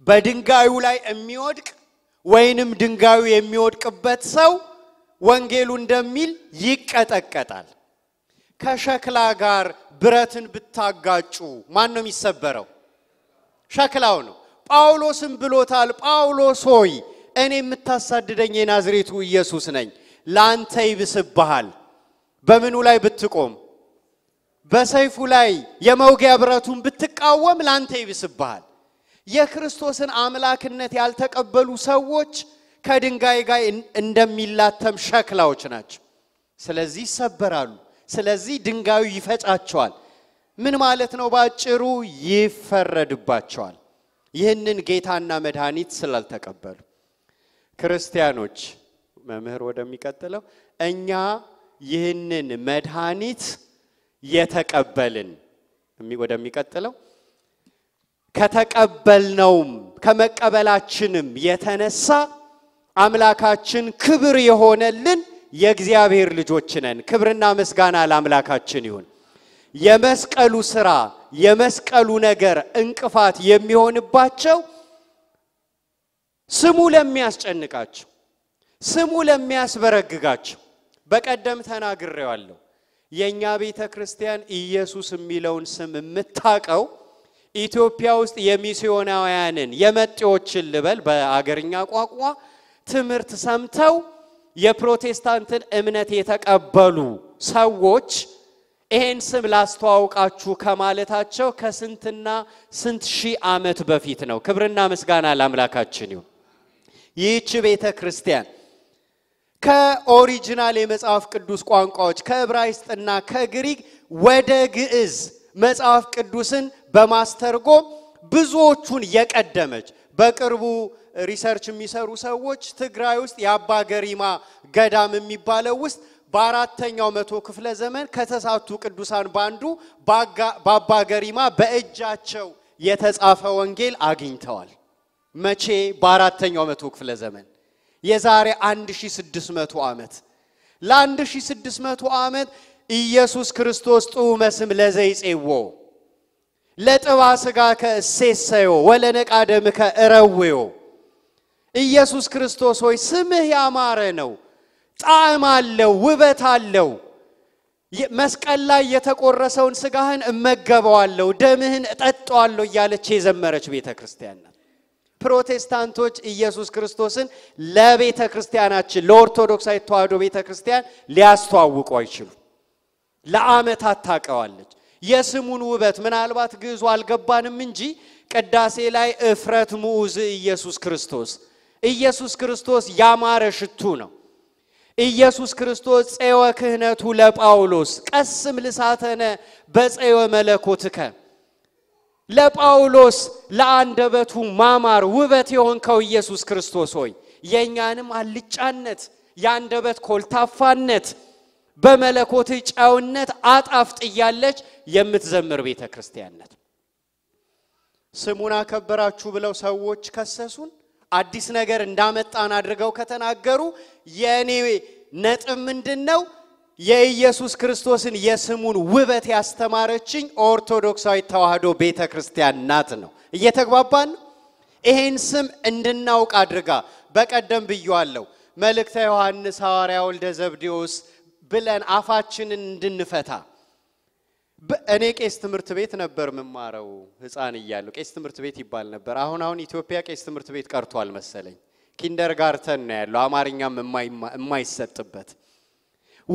በድንጋዩ ላይ የሚወድቅ ወይንም ድንጋዩ የሚወድቅበት ሰው ወንጌሉ እንደሚል ይቀጠቀጣል። ከሸክላ ጋር ብረትን ብታጋጩ ማን ነው የሚሰበረው? ሸክላው ነው። ጳውሎስም ብሎታል። ጳውሎስ ሆይ እኔ የምታሳድደኝ የናዝሬቱ ኢየሱስ ነኝ፣ ለአንተ ይብስብሃል። በምኑ ላይ ብትቆም በሰይፉ ላይ የመውጊያ ብረቱን ብትቃወም ላንተ ይብስብሃል። የክርስቶስን አምላክነት ያልተቀበሉ ሰዎች ከድንጋይ ጋር እንደሚላተም ሸክላዎች ናቸው። ስለዚህ ይሰበራሉ። ስለዚህ ድንጋዩ ይፈጫቸዋል። ምን ማለት ነው? ባጭሩ ይፈረድባቸዋል። ይህንን ጌታና መድኃኒት ስላልተቀበሉ ክርስቲያኖች፣ መምህር ወደሚቀጥለው እኛ ይህንን መድኃኒት የተቀበልን ወደሚቀጥለው ከተቀበልነውም ከመቀበላችንም የተነሳ አምላካችን ክብር የሆነልን የእግዚአብሔር ልጆች ነን። ክብርና ምስጋና ለአምላካችን ይሁን። የመስቀሉ ስራ የመስቀሉ ነገር እንቅፋት የሚሆንባቸው ስሙ ለሚያስጨንቃቸው፣ ስሙ ለሚያስበረግጋቸው በቀደም ተናግሬዋለሁ። የእኛ ቤተ ክርስቲያን ኢየሱስ የሚለውን ስም የምታቀው ኢትዮጵያ ውስጥ የሚስዮናውያንን የመጤዎችን ልበል በአገርኛ ቋቋ ትምህርት ሰምተው የፕሮቴስታንትን እምነት የተቀበሉ ሰዎች ይሄን ስም ላስተዋውቃችሁ ከማለታቸው ከስንትና ስንት ሺህ ዓመት በፊት ነው። ክብርና ምስጋና ለአምላካችን ይሁን። ይህች ቤተ ክርስቲያን ከኦሪጂናል የመጽሐፍ ቅዱስ ቋንቋዎች ከዕብራይስጥና ከግሪክ ወደ ግዕዝ መጽሐፍ ቅዱስን በማስተርጎም ብዙዎቹን የቀደመች በቅርቡ ሪሰርች የሚሰሩ ሰዎች ትግራይ ውስጥ የአባ ገሪማ ገዳም የሚባለው ውስጥ በአራተኛው መቶ ክፍለ ዘመን ከተሳቱ ቅዱሳን ባንዱ በአባ ገሪማ በእጃቸው የተጻፈ ወንጌል አግኝተዋል። መቼ? በአራተኛው መቶ ክፍለ ዘመን የዛሬ 1600 ዓመት ለ1600 ዓመት ኢየሱስ ክርስቶስ ጥዑመ ስም ለዘይፄዎ ለጥባ ሥጋ ከእሴሰዮ ወለነቃ ደም ከእረዌዮ ኢየሱስ ክርስቶስ ሆይ ስምህ ያማረ ነው፣ ጣዕም አለው፣ ውበት አለው። መስቀል ላይ የተቆረሰውን ሥጋህን እመገበዋለሁ፣ ደምህን እጠጠዋለሁ እያለች የዘመረች ቤተ ክርስቲያን ፕሮቴስታንቶች ኢየሱስ ክርስቶስን ለቤተ ክርስቲያናችን ለኦርቶዶክሳዊ ተዋህዶ ቤተ ክርስቲያን ሊያስተዋውቁ አይችሉም። ለዓመታት ታቀዋለች። የስሙን ውበት ምናልባት ግዙ አልገባንም እንጂ ቅዳሴ ላይ እፍረት ሙዝ ኢየሱስ ክርስቶስ ኢየሱስ ክርስቶስ ያማረ ሽቱ ነው። ኢየሱስ ክርስቶስ ፄወ ክህነቱ ለጳውሎስ ቀስም ልሳተነ በፄወ መለኮትከ ለጳውሎስ ለአንደበቱ ማማር ውበት የሆንከው ኢየሱስ ክርስቶስ ሆይ የእኛንም አልጫነት የአንደበት ኮልታፋነት በመለኮት ጨውነት አጣፍጥ እያለች የምትዘምር ቤተ ክርስቲያንነት ስሙን አከበራችሁ ብለው ሰዎች ከሰሱን። አዲስ ነገር እንዳመጣን አድርገው ከተናገሩ የእኔ ነጥብ ምንድን ነው? የኢየሱስ ክርስቶስን የስሙን ውበት ያስተማረችኝ ኦርቶዶክሳዊ ተዋህዶ ቤተ ክርስቲያን ናት ነው። እየተግባባን ይሄን ስም እንድናውቅ አድርጋ በቀደም ብያለሁ። መልእክተ ዮሐንስ ሐዋርያ ወልደ ዘብዴዎስ ብለን አፋችንን እንድንፈታ እኔ ቄስ ትምህርት ቤት ነበር የምማረው ህፃን እያለሁ ቄስ ትምህርት ቤት ይባል ነበር። አሁን አሁን ኢትዮጵያ ቄስ ትምህርት ቤት ቀርቷል መሰለኝ። ጋርተን ነው ያለው አማርኛም የማይሰጥበት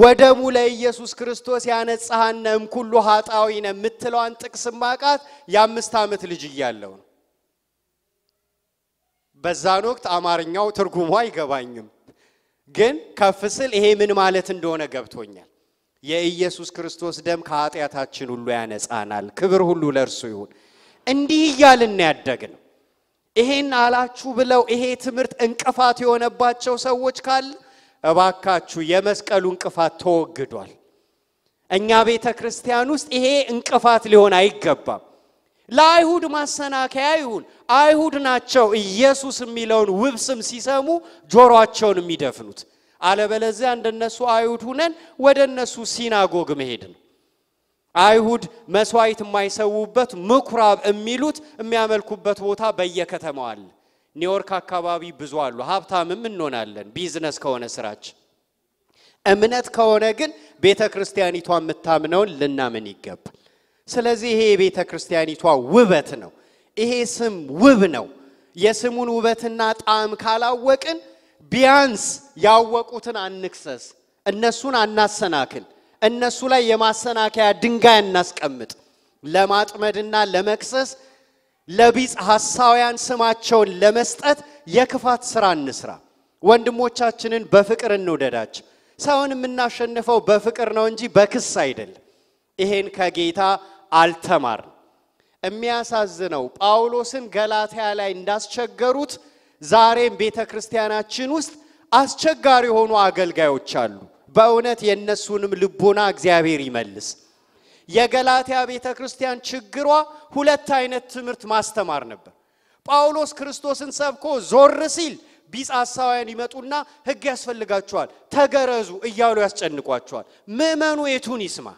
ወደሙ ለኢየሱስ ክርስቶስ ያነጻሃነ እምኩሉ ኃጣዊ ነ የምትለዋን ጥቅስ ማቃት የአምስት ዓመት ልጅ እያለው ነው። በዛን ወቅት አማርኛው ትርጉሙ አይገባኝም፣ ግን ከፍ ስል ይሄ ምን ማለት እንደሆነ ገብቶኛል። የኢየሱስ ክርስቶስ ደም ከኃጢአታችን ሁሉ ያነጻናል። ክብር ሁሉ ለእርሱ ይሁን። እንዲህ እያልን ያደግነው ይሄን አላችሁ ብለው ይሄ ትምህርት እንቅፋት የሆነባቸው ሰዎች ካለ እባካችሁ የመስቀሉ እንቅፋት ተወግዷል። እኛ ቤተ ክርስቲያን ውስጥ ይሄ እንቅፋት ሊሆን አይገባም። ለአይሁድ ማሰናከያ ይሁን። አይሁድ ናቸው ኢየሱስ የሚለውን ውብ ስም ሲሰሙ ጆሮአቸውን የሚደፍኑት። አለበለዚያ እንደነሱ አይሁድ ሁነን ወደ እነሱ ሲናጎግ መሄድ ነው። አይሁድ መስዋዕት የማይሰዉበት ምኩራብ የሚሉት የሚያመልኩበት ቦታ በየከተማው አለ። ኒውዮርክ አካባቢ ብዙ አሉ። ሀብታምም እንሆናለን ቢዝነስ ከሆነ ስራችን። እምነት ከሆነ ግን ቤተ ክርስቲያኒቷ የምታምነውን ልናምን ይገባል። ስለዚህ ይሄ የቤተ ክርስቲያኒቷ ውበት ነው። ይሄ ስም ውብ ነው። የስሙን ውበትና ጣዕም ካላወቅን ቢያንስ ያወቁትን አንክሰስ፣ እነሱን አናሰናክል፣ እነሱ ላይ የማሰናከያ ድንጋይ አናስቀምጥ። ለማጥመድና ለመክሰስ ለቢጽ ሐሳውያን ስማቸውን ለመስጠት የክፋት ሥራ እንስራ። ወንድሞቻችንን በፍቅር እንውደዳች ሰውን የምናሸንፈው በፍቅር ነው እንጂ በክስ አይደለም። ይሄን ከጌታ አልተማርም። የሚያሳዝነው ጳውሎስን ገላትያ ላይ እንዳስቸገሩት ዛሬም ቤተ ክርስቲያናችን ውስጥ አስቸጋሪ የሆኑ አገልጋዮች አሉ። በእውነት የእነሱንም ልቦና እግዚአብሔር ይመልስ። የገላትያ ቤተ ክርስቲያን ችግሯ ሁለት አይነት ትምህርት ማስተማር ነበር። ጳውሎስ ክርስቶስን ሰብኮ ዞር ሲል ቢጻሳውያን ይመጡና ሕግ ያስፈልጋቸዋል ተገረዙ እያሉ ያስጨንቋቸዋል። ምእመኑ የቱን ይስማ?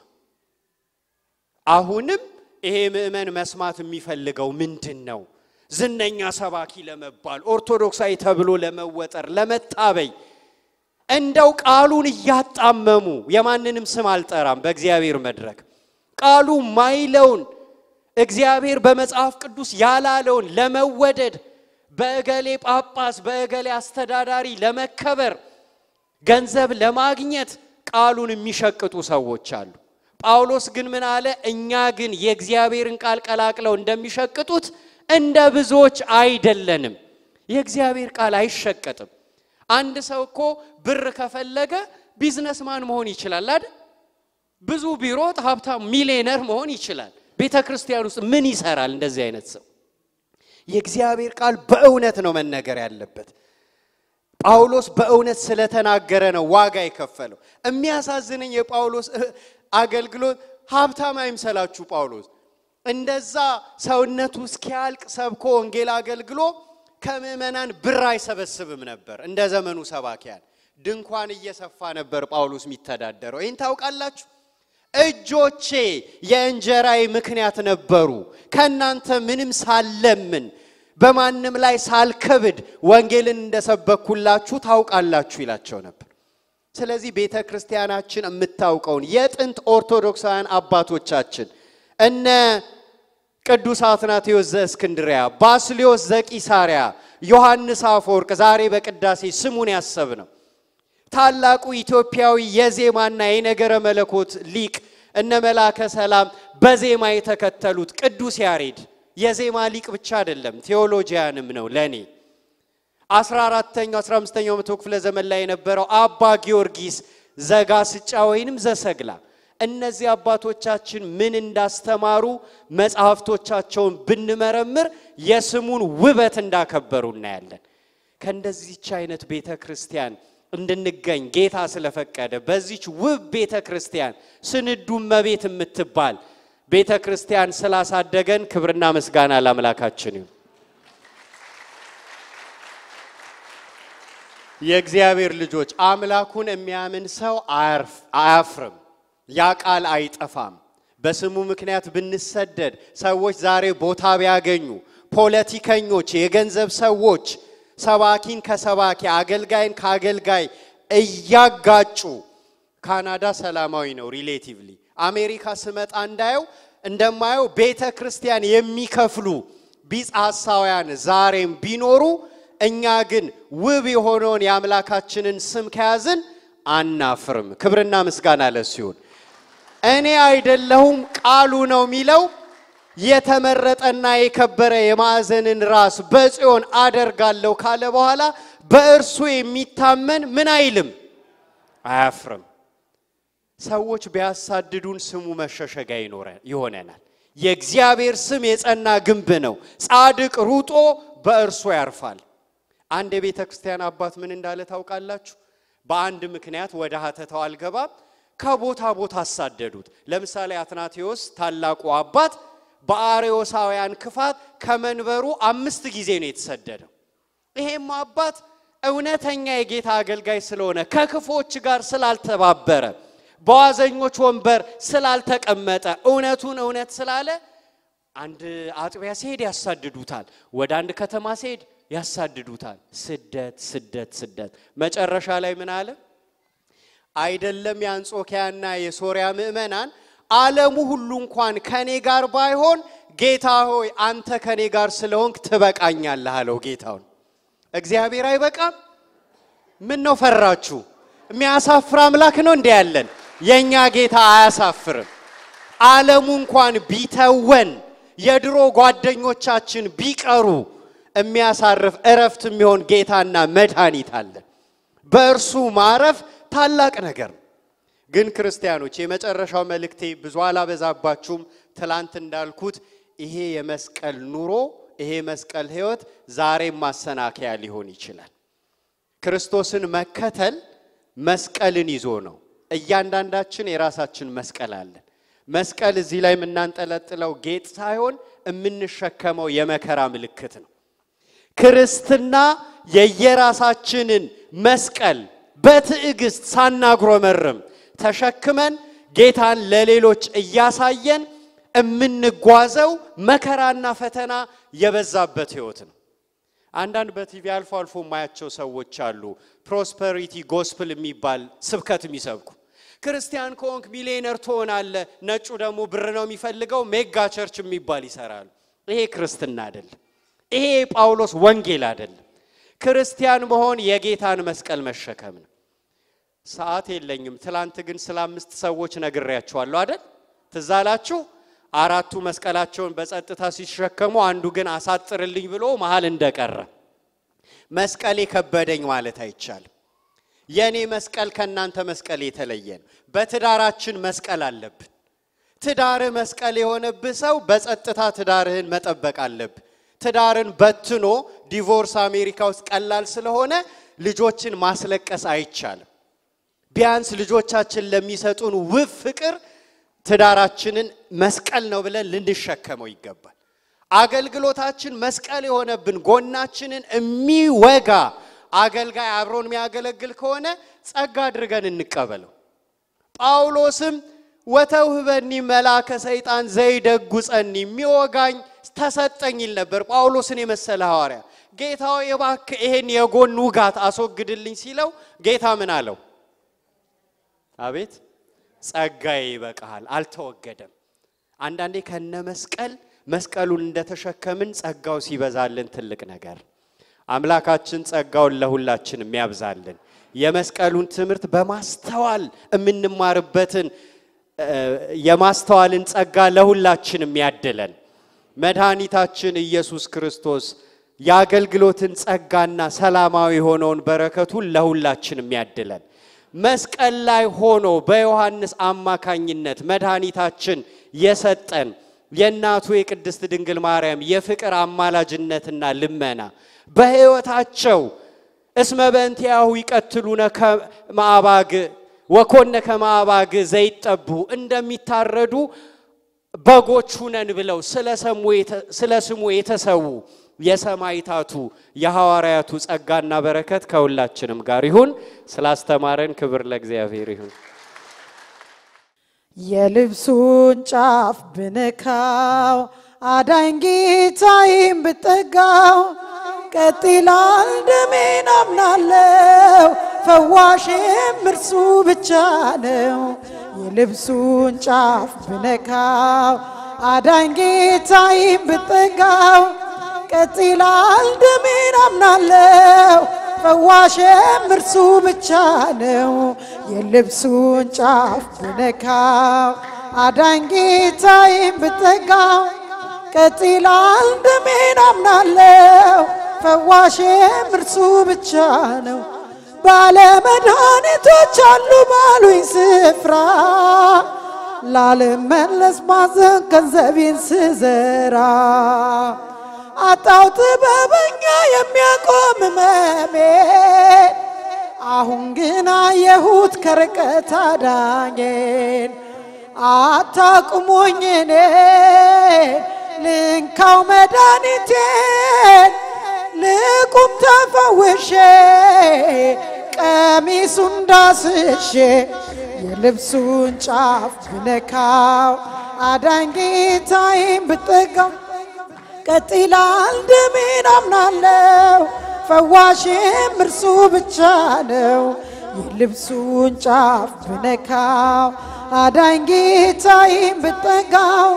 አሁንም ይሄ ምዕመን መስማት የሚፈልገው ምንድን ነው? ዝነኛ ሰባኪ ለመባል ኦርቶዶክሳዊ ተብሎ ለመወጠር ለመጣበይ እንደው ቃሉን እያጣመሙ የማንንም ስም አልጠራም በእግዚአብሔር መድረክ ቃሉ ማይለውን እግዚአብሔር በመጽሐፍ ቅዱስ ያላለውን ለመወደድ በእገሌ ጳጳስ በእገሌ አስተዳዳሪ ለመከበር ገንዘብ ለማግኘት ቃሉን የሚሸቅጡ ሰዎች አሉ። ጳውሎስ ግን ምን አለ? እኛ ግን የእግዚአብሔርን ቃል ቀላቅለው እንደሚሸቅጡት እንደ ብዙዎች አይደለንም። የእግዚአብሔር ቃል አይሸቀጥም። አንድ ሰው እኮ ብር ከፈለገ ቢዝነስማን መሆን ይችላል አይደል? ብዙ ቢሮጥ ሀብታም ሚሊዮነር መሆን ይችላል። ቤተ ክርስቲያን ውስጥ ምን ይሰራል እንደዚህ አይነት ሰው? የእግዚአብሔር ቃል በእውነት ነው መነገር ያለበት። ጳውሎስ በእውነት ስለተናገረ ነው ዋጋ የከፈለው። የሚያሳዝነኝ የጳውሎስ አገልግሎት ሀብታም አይምሰላችሁ። ጳውሎስ እንደዛ ሰውነቱ እስኪያልቅ ሰብኮ ወንጌል አገልግሎ ከምእመናን ብር አይሰበስብም ነበር። እንደ ዘመኑ ሰባኪያን ድንኳን እየሰፋ ነበር ጳውሎስ የሚተዳደረው። ይህን ታውቃላችሁ። እጆቼ የእንጀራዬ ምክንያት ነበሩ። ከእናንተ ምንም ሳለምን በማንም ላይ ሳልከብድ ወንጌልን እንደሰበኩላችሁ ታውቃላችሁ ይላቸው ነበር። ስለዚህ ቤተ ክርስቲያናችን የምታውቀውን የጥንት ኦርቶዶክሳውያን አባቶቻችን እነ ቅዱስ አትናቴዎስ ዘእስክንድሪያ፣ ባስልዮስ ዘቂሳሪያ፣ ዮሐንስ አፈወርቅ ዛሬ በቅዳሴ ስሙን ያሰብ ነው። ታላቁ ኢትዮጵያዊ የዜማና የነገረ መለኮት ሊቅ እነ መላከ ሰላም በዜማ የተከተሉት ቅዱስ ያሬድ የዜማ ሊቅ ብቻ አይደለም፣ ቴዎሎጂያንም ነው። ለኔ 14ኛው 15ኛው መቶ ክፍለ ዘመን ላይ የነበረው አባ ጊዮርጊስ ዘጋስጫ ወይንም ዘሰግላ እነዚህ አባቶቻችን ምን እንዳስተማሩ መጽሐፍቶቻቸውን ብንመረምር የስሙን ውበት እንዳከበሩ እናያለን። ከእንደዚህች አይነት ቤተ ክርስቲያን እንድንገኝ ጌታ ስለፈቀደ በዚች ውብ ቤተ ክርስቲያን ስንዱ መቤት የምትባል ቤተ ክርስቲያን ስላሳደገን ክብርና ምስጋና ለአምላካችን ይሁን። የእግዚአብሔር ልጆች አምላኩን የሚያምን ሰው አያፍርም፣ ያ ቃል አይጠፋም። በስሙ ምክንያት ብንሰደድ፣ ሰዎች ዛሬ ቦታ ቢያገኙ፣ ፖለቲከኞች፣ የገንዘብ ሰዎች ሰባኪን ከሰባኪ አገልጋይን ከአገልጋይ እያጋጩ ካናዳ ሰላማዊ ነው ሪሌቲቭሊ። አሜሪካ ስመጣ እንዳየው እንደማየው ቤተ ክርስቲያን የሚከፍሉ ቢጽ ሐሳውያን ዛሬም ቢኖሩ፣ እኛ ግን ውብ የሆነውን የአምላካችንን ስም ከያዝን አናፍርም። ክብርና ምስጋና ለሱ ይሁን። እኔ አይደለሁም ቃሉ ነው የሚለው የተመረጠና የከበረ የማዕዘንን ራስ በጽዮን አደርጋለሁ ካለ በኋላ በእርሱ የሚታመን ምን አይልም፣ አያፍርም። ሰዎች ቢያሳድዱን ስሙ መሸሸጋ ይሆነናል። የእግዚአብሔር ስም የጸና ግንብ ነው። ጻድቅ ሩጦ በእርሱ ያርፋል። አንድ የቤተ ክርስቲያን አባት ምን እንዳለ ታውቃላችሁ? በአንድ ምክንያት ወደ ሀተታው አልገባም። ከቦታ ቦታ አሳደዱት። ለምሳሌ አትናቴዎስ ታላቁ አባት በአርዮሳውያን ክፋት ከመንበሩ አምስት ጊዜ ነው የተሰደደው። ይሄም አባት እውነተኛ የጌታ አገልጋይ ስለሆነ ከክፎች ጋር ስላልተባበረ በዋዘኞች ወንበር ስላልተቀመጠ እውነቱን እውነት ስላለ አንድ አጥቢያ ሲሄድ ያሳድዱታል። ወደ አንድ ከተማ ሲሄድ ያሳድዱታል። ስደት ስደት ስደት። መጨረሻ ላይ ምን አለ? አይደለም የአንጾኪያና የሶሪያ ምእመናን። ዓለሙ ሁሉ እንኳን ከኔ ጋር ባይሆን ጌታ ሆይ አንተ ከኔ ጋር ስለሆንክ ትበቃኛለህ አለው ጌታውን። እግዚአብሔር አይበቃም? ምን ነው ፈራችሁ? የሚያሳፍር አምላክ ነው እንዲህ ያለን። የእኛ ጌታ አያሳፍርም። ዓለሙ እንኳን ቢተወን፣ የድሮ ጓደኞቻችን ቢቀሩ የሚያሳርፍ እረፍት የሚሆን ጌታና መድኃኒት አለን። በእርሱ ማረፍ ታላቅ ነገር ነው። ግን ክርስቲያኖች የመጨረሻው መልእክቴ ብዙ አላበዛባችሁም። ትላንት እንዳልኩት ይሄ የመስቀል ኑሮ ይሄ መስቀል ህይወት ዛሬም ማሰናከያ ሊሆን ይችላል። ክርስቶስን መከተል መስቀልን ይዞ ነው። እያንዳንዳችን የራሳችን መስቀል አለን። መስቀል እዚህ ላይ የምናንጠለጥለው ጌጥ ሳይሆን የምንሸከመው የመከራ ምልክት ነው። ክርስትና የየራሳችንን መስቀል በትዕግስት ሳናጉረመርም ተሸክመን ጌታን ለሌሎች እያሳየን የምንጓዘው መከራና ፈተና የበዛበት ህይወት ነው። አንዳንድ በቲቪ አልፎ አልፎ የማያቸው ሰዎች አሉ። ፕሮስፐሪቲ ጎስፕል የሚባል ስብከት የሚሰብኩ ክርስቲያን ከሆንክ ሚሊዮነር ትሆናለ፣ ነጩ ደግሞ ብር ነው የሚፈልገው፣ ሜጋ ቸርች የሚባል ይሰራሉ። ይሄ ክርስትና አይደለም። ይሄ ጳውሎስ ወንጌል አይደለም። ክርስቲያን መሆን የጌታን መስቀል መሸከም ነው። ሰዓት የለኝም። ትላንት ግን ስለ አምስት ሰዎች ነግሬያቸዋለሁ አይደል? ትዝ አላችሁ? አራቱ መስቀላቸውን በጸጥታ ሲሸከሙ አንዱ ግን አሳጥርልኝ ብሎ መሀል እንደቀረ መስቀሌ ከበደኝ ማለት አይቻልም። የእኔ መስቀል ከእናንተ መስቀል የተለየ ነው። በትዳራችን መስቀል አለብን። ትዳርህ መስቀል የሆነብህ ሰው በጸጥታ ትዳርህን መጠበቅ አለብ ትዳርን በትኖ ዲቮርስ አሜሪካ ውስጥ ቀላል ስለሆነ ልጆችን ማስለቀስ አይቻልም። ቢያንስ ልጆቻችን ለሚሰጡን ውብ ፍቅር ትዳራችንን መስቀል ነው ብለን ልንሸከመው ይገባል። አገልግሎታችን መስቀል የሆነብን ጎናችንን የሚወጋ አገልጋይ አብሮን የሚያገለግል ከሆነ ጸጋ አድርገን እንቀበለው። ጳውሎስም ወተውህበኒ መላከ ሰይጣን ዘይደጉጸኒ የሚወጋኝ ተሰጠኝ ይል ነበር። ጳውሎስን የመሰለ ሐዋርያ ጌታው የባክ ይሄን የጎን ውጋት አስወግድልኝ ሲለው ጌታ ምን አለው? አቤት ጸጋዬ ይበቃሃል፣ አልተወገደም። አንዳንዴ ከነ መስቀል መስቀሉን እንደተሸከምን ጸጋው ሲበዛልን ትልቅ ነገር። አምላካችን ጸጋውን ለሁላችን የሚያብዛልን የመስቀሉን ትምህርት በማስተዋል የምንማርበትን የማስተዋልን ጸጋ ለሁላችን የሚያድለን መድኃኒታችን ኢየሱስ ክርስቶስ የአገልግሎትን ጸጋና ሰላማዊ የሆነውን በረከቱን ለሁላችን የሚያድለን መስቀል ላይ ሆኖ በዮሐንስ አማካኝነት መድኃኒታችን የሰጠን የእናቱ የቅድስት ድንግል ማርያም የፍቅር አማላጅነትና ልመና በሕይወታቸው እስመ በእንቲያሁ ይቀትሉነ ከማዕባግ ወኮነ ከማዕባግ ዘይጠቡ እንደሚታረዱ በጎች ሁነን ብለው ስለ ስሙ የተሰዉ የሰማይታቱ የሐዋርያቱ ጸጋና በረከት ከሁላችንም ጋር ይሁን። ስላስተማረን ክብር ለእግዚአብሔር ይሁን። የልብሱን ጫፍ ብንካው አዳኝ ጌታዬም ብጠጋው ቀጥ ይላል ደሜን አምናለው ፈዋሽም እርሱ ብቻ ነው። የልብሱን ጫፍ ብነካው አዳኝ ጌታዬም ብጠጋው ቀጥ ይላል ደሜን አምናለው ፈዋሽም እርሱ ብቻ ነው። የልብሱን ጫፍ ብነካው አዳኝ ጌታዬን ብጠጋው ቀጥ ይላል ደሜን አምናለው ፈዋሽም እርሱ ብቻ ነው። ባለመድኃኒቶች አሉ ባሉኝ ስፍራ ላለመለስ ማዘን ገንዘቤን ስዘራ አጣው ጥበበኛ የሚያቆም መሜ አሁን ግን አየሁት ከርቀት አዳኜን አታቁሞኝ እኔን ልንካው መድኃኒቴን ልቁም ተፈውሼ ቀሚሱን ዳስሼ የልብሱን ጫፍ ብነካው አዳኝ ጌታዬን ብጠጋው ቀጥ ይላል ደሜን አምናለው፣ ፈዋሽም እርሱ ብቻ ነው። የልብሱን ጫፍ ብነካው አዳኝ ጌታዬን ብጠጋው፣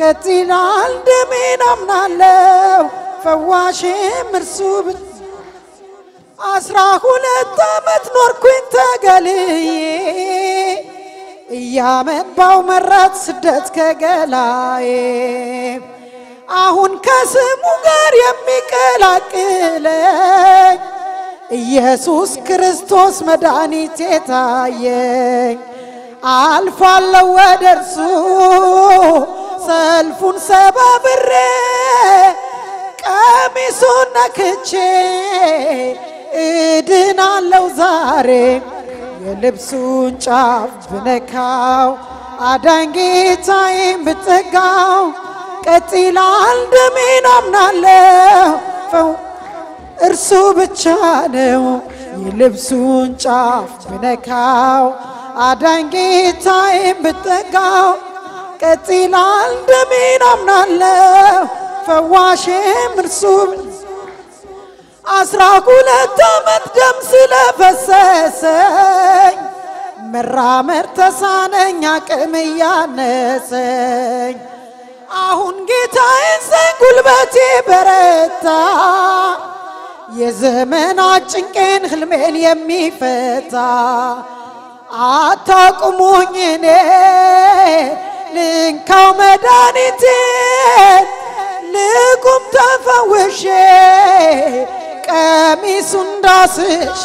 ቀጥ ይላል ደሜን አምናለው፣ ፈዋሽም እርሱ አስራ ሁለት ዓመት ኖርኩኝ ተገልዬ መራት ስደት ከገላዬ አሁን ከስሙ ጋር የሚቀላቅለኝ ኢየሱስ ክርስቶስ መድኃኒቴ ታየኝ። አልፋለሁ ወደ እርሱ ሰልፉን ሰባብሬ ቀሚሱን ነክቼ እድናለሁ ዛሬ የልብሱን ጫፍ ብነካው አዳኝ ጌታዬን ብጠጋው ቀጥ ይላል ደሜን አምናለሁ እርሱ ብቻ ነው የልብሱን ጫፍ ብነካው አዳኝ ጌታዬን ብጠጋው ቀጥ ይላል ደሜን አምናለሁ ፈዋሽም እርሱ አስራ ሁለት ዓመት ደም ስለፈሰሰኝ መራመድ ተሳነኝ አቅም እያነሰኝ አሁን ጌታዬን ዘን ጉልበቴ በረታ የዘመና ጭንቄን ህልሜን የሚፈታ አታቁሙኝ እኔ ልንካው መድኃኒቴን ልቁም ተፈውሼ ቀሚሱን ዳስሼ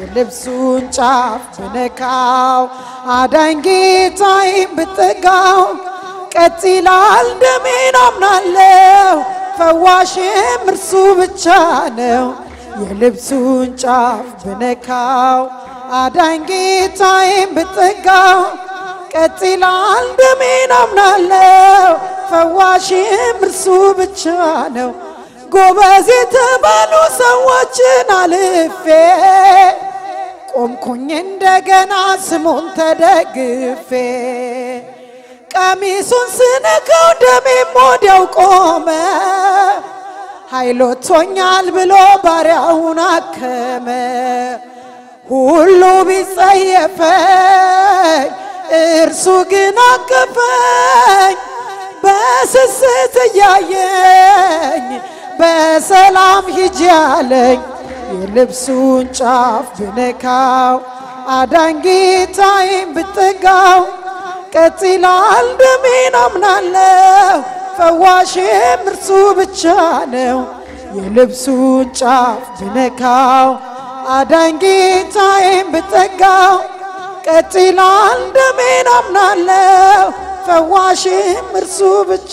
የልብሱን ጫፍ ብነካው አዳኝ ጌታዬን ብጠጋው ቀጥ ይላል ደሜን አምናለው፣ ፈዋሽም እርሱ ብቻ ነው። የልብሱን ጫፍ ብነካው፣ አዳኝ ጌታዬም ብጠጋው፣ ቀጥ ይላል ደሜን አምናለው፣ ፈዋሽም እርሱ ብቻ ነው። ጎበዝ የተባሉ ሰዎችን አልፌ ቆምኩኝ እንደገና ስሙን ተደግፌ ቀሚሱን ስነካው ደሜም ወዲያው ቆመ። ኃይሎቶኛል ብሎ ባሪያውን አከመ። ሁሉ ቢጸየፈኝ እርሱ ግን አቀፈኝ። በስስት እያየኝ በሰላም ሂጂ አለኝ። የልብሱን ጫፍ ብነካው አዳኝ ጌታዬን ብጠጋው ቀጥ ይላል ደሜን አምናለሁ፣ ፈዋሽም እርሱ ብቻ ነው። የልብሱን ጫፍ ብነካው አዳኝ ጌታዬን ብጠጋው፣ ቀጥ ይላል ደሜን አምናለሁ፣ ፈዋሽም እርሱ ብቻ